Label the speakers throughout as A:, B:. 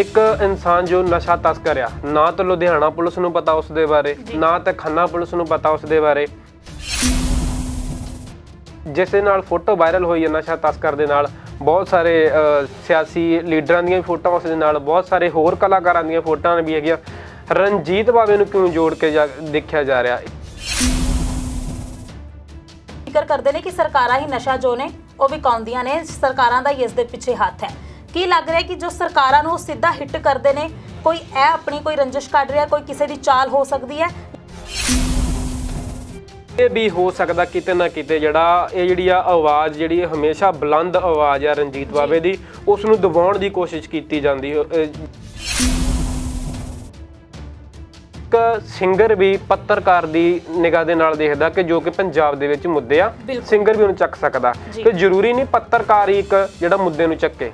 A: ਇੱਕ ਇਨਸਾਨ ਜੋ ਨਸ਼ਾ ਤਸਕਰ ਆ ਨਾ ਤਾਂ ਲੁਧਿਆਣਾ ਪੁਲਿਸ ਨੂੰ ਪਤਾ ਉਸ ਦੇ ਬਾਰੇ ਨਾ ਤਾਂ ਖੰਨਾ ਪੁਲਿਸ ਨੂੰ ਪਤਾ ਉਸ ਦੇ ਬਾਰੇ ਜਿਸ ਦੇ ਨਾਲ ਫੋਟੋ ਵਾਇਰਲ ਹੋਈ ਹੈ ਨਸ਼ਾ ਤਸਕਰ ਦੇ ਨਾਲ ਬਹੁਤ ਸਾਰੇ ਸਿਆਸੀ ਲੀਡਰਾਂ ਦੀਆਂ ਫੋਟੋਆਂ ਉਸ ਦੇ ਨਾਲ ਬਹੁਤ ਸਾਰੇ ਹੋਰ ਕਲਾਕਾਰਾਂ ਦੀਆਂ ਫੋਟੋਆਂ ਵੀ ਹੈਗੀਆਂ ਰਣਜੀਤ ਬਾਵੇ ਨੂੰ ਕਿਉਂ ਜੋੜ ਕੇ ਦੇਖਿਆ ਜਾ ਰਿਹਾ ਹੈ
B: ਜ਼ਿਕਰ ਕਰਦੇ ਨੇ ਕਿ ਸਰਕਾਰਾਂ ਹੀ ਨਸ਼ਾ ਜੋ ਨੇ ਉਹ ਵਿਕਾਉਂਦੀਆਂ ਨੇ ਸਰਕਾਰਾਂ ਦਾ ਇਸ ਦੇ ਪਿੱਛੇ ਹੱਥ ਹੈ ਕੀ ਲੱਗ ਰਿਹਾ ਕਿ ਜੋ ਸਰਕਾਰਾਂ ਨੂੰ ਸਿੱਧਾ ਹਿੱਟ ਕਰਦੇ ਨੇ ਕੋਈ ਇਹ ਆਪਣੀ ਕੋਈ ਰੰਜਿਸ਼ ਕੱਢ ਰਿਹਾ ਕੋਈ ਕਿਸੇ ਦੀ ਚਾਲ ਹੋ ਸਕਦੀ ਹੈ
A: ਇਹ ਵੀ ਹੋ ਸਕਦਾ ਕਿਤੇ ਨਾ ਕਿਤੇ ਜਿਹੜਾ ਇਹ ਜਿਹੜੀ ਆ ਆਵਾਜ਼ ਜਿਹੜੀ ਹਮੇਸ਼ਾ ਬੁਲੰਦ ਆਵਾਜ਼ ਆ ਰਣਜੀਤ ਬਾਵੇ ਦੀ ਉਸ ਨੂੰ ਦਬਾਉਣ ਦੀ ਕੋਸ਼ਿਸ਼ ਕੀਤੀ ਜਾਂਦੀ ਇੱਕ ਸਿੰਗਰ ਵੀ ਪੱਤਰਕਾਰ ਦੀ ਨਿਗਾਹ ਦੇ ਨਾਲ ਦੇਖਦਾ ਕਿ ਜੋ ਕਿ ਪੰਜਾਬ ਦੇ ਵਿੱਚ ਮੁੱਦੇ ਆ ਸਿੰਗਰ ਵੀ ਉਹਨੂੰ ਚੱਕ ਸਕਦਾ ਕਿ ਜ਼ਰੂਰੀ ਨਹੀਂ ਪੱਤਰਕਾਰ ਹੀ ਇੱਕ ਜਿਹੜਾ ਮੁੱਦੇ ਨੂੰ ਚੱਕੇ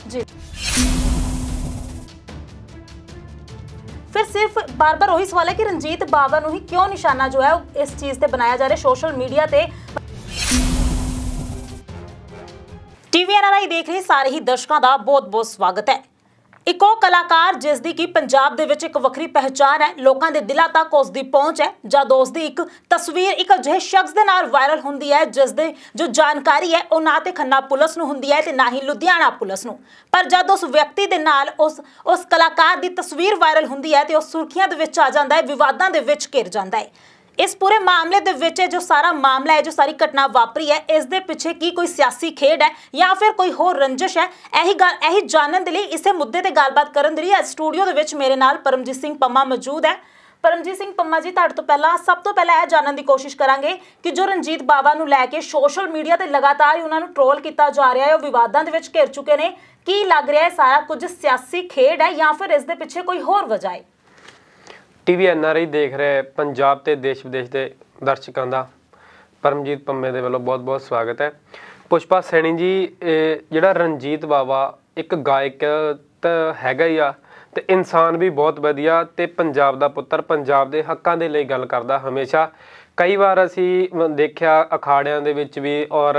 B: ਫਿਰ ਸਿਰਫ ਬਾਰ-ਬਾਰ ਉਹੀ ਸਵਾਲ ਹੈ ਕਿ ਰਣਜੀਤ ਬਾਵਾ ਨੂੰ ਹੀ ਕਿਉਂ ਨਿਸ਼ਾਨਾ ਜੋ ਹੈ ਇਸ ਚੀਜ਼ ਤੇ ਬਣਾਇਆ ਜਾ ਰਿਹਾ ਸੋਸ਼ਲ ਮੀਡੀਆ ਤੇ ਟੀਵੀ ਆਰਆਈ ਦੇਖ ਰਹੇ ਸਾਰੇ ਹੀ ਦਰਸ਼ਕਾਂ ਦਾ ਬਹੁਤ-ਬਹੁਤ ਸਵਾਗਤ ਹੈ ਇੱਕ ਉਹ ਕਲਾਕਾਰ ਜਿਸ ਦੀ ਕਿ ਪੰਜਾਬ ਦੇ ਵਿੱਚ ਇੱਕ ਵੱਖਰੀ ਪਹਿਚਾਨ ਹੈ ਲੋਕਾਂ ਦੇ ਦਿਲਾਂ ਤੱਕ ਉਸ ਦੀ ਪਹੁੰਚ ਹੈ ਜਦ ਉਸ ਦੀ ਇੱਕ ਤਸਵੀਰ ਇੱਕ ਅਜਿਹੇ ਸ਼ਖਸ ਦੇ ਨਾਲ ਵਾਇਰਲ ਹੁੰਦੀ ਹੈ ਜਿਸ ਦੇ ਜੋ ਜਾਣਕਾਰੀ ਹੈ ਉਹ ਨਾ ਤੇ ਖੰਨਾ ਪੁਲਿਸ ਨੂੰ ਹੁੰਦੀ ਹੈ ਤੇ ਨਾ ਹੀ ਲੁਧਿਆਣਾ ਪੁਲਿਸ ਨੂੰ ਪਰ ਜਦ ਉਸ ਵਿਅਕਤੀ ਦੇ ਨਾਲ ਉਸ ਉਸ ਕਲਾਕਾਰ ਦੀ ਤਸਵੀਰ ਵਾਇਰਲ ਹੁੰਦੀ ਹੈ ਤੇ ਉਹ ਸੁਰਖੀਆਂ ਦੇ ਵਿੱਚ ਆ ਜਾਂਦਾ ਹੈ ਵਿਵਾਦਾਂ ਦੇ ਵਿੱਚ ਘਿਰ ਜਾਂਦਾ ਹੈ ਇਸ ਪੂਰੇ ਮਾਮਲੇ ਦੇ ਵਿੱਚ ਜੋ ਸਾਰਾ ਮਾਮਲਾ ਹੈ ਜੋ ਸਾਰੀ ਘਟਨਾ ਵਾਪਰੀ ਹੈ ਇਸ ਦੇ ਪਿੱਛੇ ਕੀ ਕੋਈ ਸਿਆਸੀ ਖੇਡ ਹੈ ਜਾਂ ਫਿਰ ਕੋਈ ਹੋਰ ਰੰਜਿਸ਼ ਹੈ ਇਹੀ ਗੱਲ ਇਹੀ ਜਾਣਨ ਦੇ ਲਈ ਇਸੇ ਮੁੱਦੇ ਤੇ ਗੱਲਬਾਤ ਕਰਨ ਦੇ ਲਈ ਅੱਜ ਸਟੂਡੀਓ ਦੇ ਵਿੱਚ ਮੇਰੇ ਨਾਲ ਪਰਮਜੀਤ ਸਿੰਘ ਪੰਮਾ ਮੌਜੂਦ ਹੈ ਪਰਮਜੀਤ ਸਿੰਘ ਪੰਮਾ ਜੀ ਤੁਹਾਡੇ ਤੋਂ ਪਹਿਲਾਂ ਸਭ ਤੋਂ ਪਹਿਲਾਂ ਇਹ ਜਾਣਨ ਦੀ ਕੋਸ਼ਿਸ਼ ਕਰਾਂਗੇ ਕਿ ਜੋ ਰਣਜੀਤ ਬਾਵਾ ਨੂੰ ਲੈ ਕੇ ਸੋਸ਼ਲ ਮੀਡੀਆ ਤੇ ਲਗਾਤਾਰ ਹੀ ਉਹਨਾਂ ਨੂੰ ਟ੍ਰੋਲ ਕੀਤਾ ਜਾ ਰਿਹਾ ਹੈ ਉਹ ਵਿਵਾਦਾਂ ਦੇ ਵਿੱਚ ਘਿਰ ਚੁੱਕੇ ਨੇ ਕੀ ਲੱਗ ਰਿਹਾ ਹੈ ਸਾਰਾ ਕੁਝ ਸਿਆਸੀ ਖੇਡ ਹੈ ਜਾਂ ਫਿਰ ਇਸ ਦੇ ਪਿੱਛੇ ਕੋਈ ਹੋਰ ਵਜ੍ਹਾ ਹੈ
A: ਟੀਵੀ ਐਨਆਰਆਈ ਦੇਖ ਰਹੇ ਪੰਜਾਬ ਤੇ ਦੇਸ਼ ਵਿਦੇਸ਼ ਦੇ ਦਰਸ਼ਕਾਂ ਦਾ ਪਰਮਜੀਤ ਪੰਮੇ ਦੇ ਵੱਲੋਂ ਬਹੁਤ-ਬਹੁਤ ਸਵਾਗਤ ਹੈ ਪੁਸ਼ਪਾ ਸੈਣੀ ਜੀ ਜਿਹੜਾ ਰਣਜੀਤ ਬਾਵਾ ਇੱਕ ਗਾਇਕ ਤਾਂ ਹੈਗਾ ਹੀ ਆ ਤੇ ਇਨਸਾਨ ਵੀ ਬਹੁਤ ਵਧੀਆ ਤੇ ਪੰਜਾਬ ਦਾ ਪੁੱਤਰ ਪੰਜਾਬ ਦੇ ਹੱਕਾਂ ਦੇ ਲਈ ਗੱਲ ਕਰਦਾ ਹਮੇਸ਼ਾ ਕਈ ਵਾਰ ਅਸੀਂ ਦੇਖਿਆ ਅਖਾੜਿਆਂ ਦੇ ਵਿੱਚ ਵੀ ਔਰ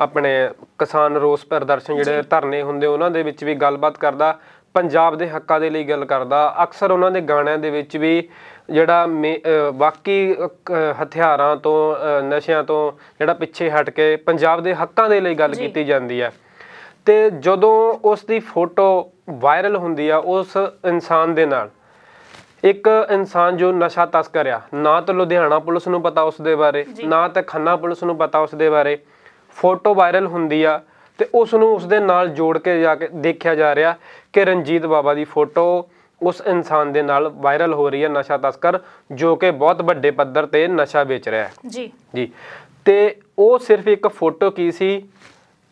A: ਆਪਣੇ ਕਿਸਾਨ ਰੋਸ ਪ੍ਰਦਰਸ਼ਨ ਜਿਹੜੇ ਧਰਨੇ ਹੁੰਦੇ ਉਹਨਾਂ ਦੇ ਵਿੱਚ ਵੀ ਗੱਲਬਾਤ ਕਰਦਾ ਪੰਜਾਬ ਦੇ ਹੱਕਾਂ ਦੇ ਲਈ ਗੱਲ ਕਰਦਾ ਅਕਸਰ ਉਹਨਾਂ ਦੇ ਗਾਣਿਆਂ ਦੇ ਵਿੱਚ ਵੀ ਜਿਹੜਾ ਬਾਕੀ ਹਥਿਆਰਾਂ ਤੋਂ ਨਸ਼ਿਆਂ ਤੋਂ ਜਿਹੜਾ ਪਿੱਛੇ ਹਟ ਕੇ ਪੰਜਾਬ ਦੇ ਹੱਕਾਂ ਦੇ ਲਈ ਗੱਲ ਕੀਤੀ ਜਾਂਦੀ ਹੈ ਤੇ ਜਦੋਂ ਉਸ ਦੀ ਫੋਟੋ ਵਾਇਰਲ ਹੁੰਦੀ ਆ ਉਸ ਇਨਸਾਨ ਦੇ ਨਾਲ ਇੱਕ ਇਨਸਾਨ ਜੋ ਨਸ਼ਾ ਤਸਕਰ ਆ ਨਾ ਤਾਂ ਲੁਧਿਆਣਾ ਪੁਲਿਸ ਨੂੰ ਪਤਾ ਉਸ ਦੇ ਬਾਰੇ ਨਾ ਤਾਂ ਖੰਨਾ ਪੁਲਿਸ ਨੂੰ ਪਤਾ ਉਸ ਦੇ ਬਾਰੇ ਫੋਟੋ ਵਾਇਰਲ ਹੁੰਦੀ ਆ ਤੇ ਉਸ ਨੂੰ ਉਸ ਦੇ ਨਾਲ ਜੋੜ ਕੇ ਜਾ ਕੇ ਦੇਖਿਆ ਜਾ ਰਿਹਾ ਕਿ ਰਣਜੀਤ ਬਾਬਾ ਦੀ ਫੋਟੋ ਉਸ ਇਨਸਾਨ ਦੇ ਨਾਲ ਵਾਇਰਲ ਹੋ ਰਹੀ ਹੈ ਨਸ਼ਾ ਤਸਕਰ ਜੋ ਕਿ ਬਹੁਤ ਵੱਡੇ ਪੱਧਰ ਤੇ ਨਸ਼ਾ ਵੇਚ ਰਿਹਾ ਹੈ ਜੀ ਜੀ ਤੇ ਉਹ ਸਿਰਫ ਇੱਕ ਫੋਟੋ ਕੀ ਸੀ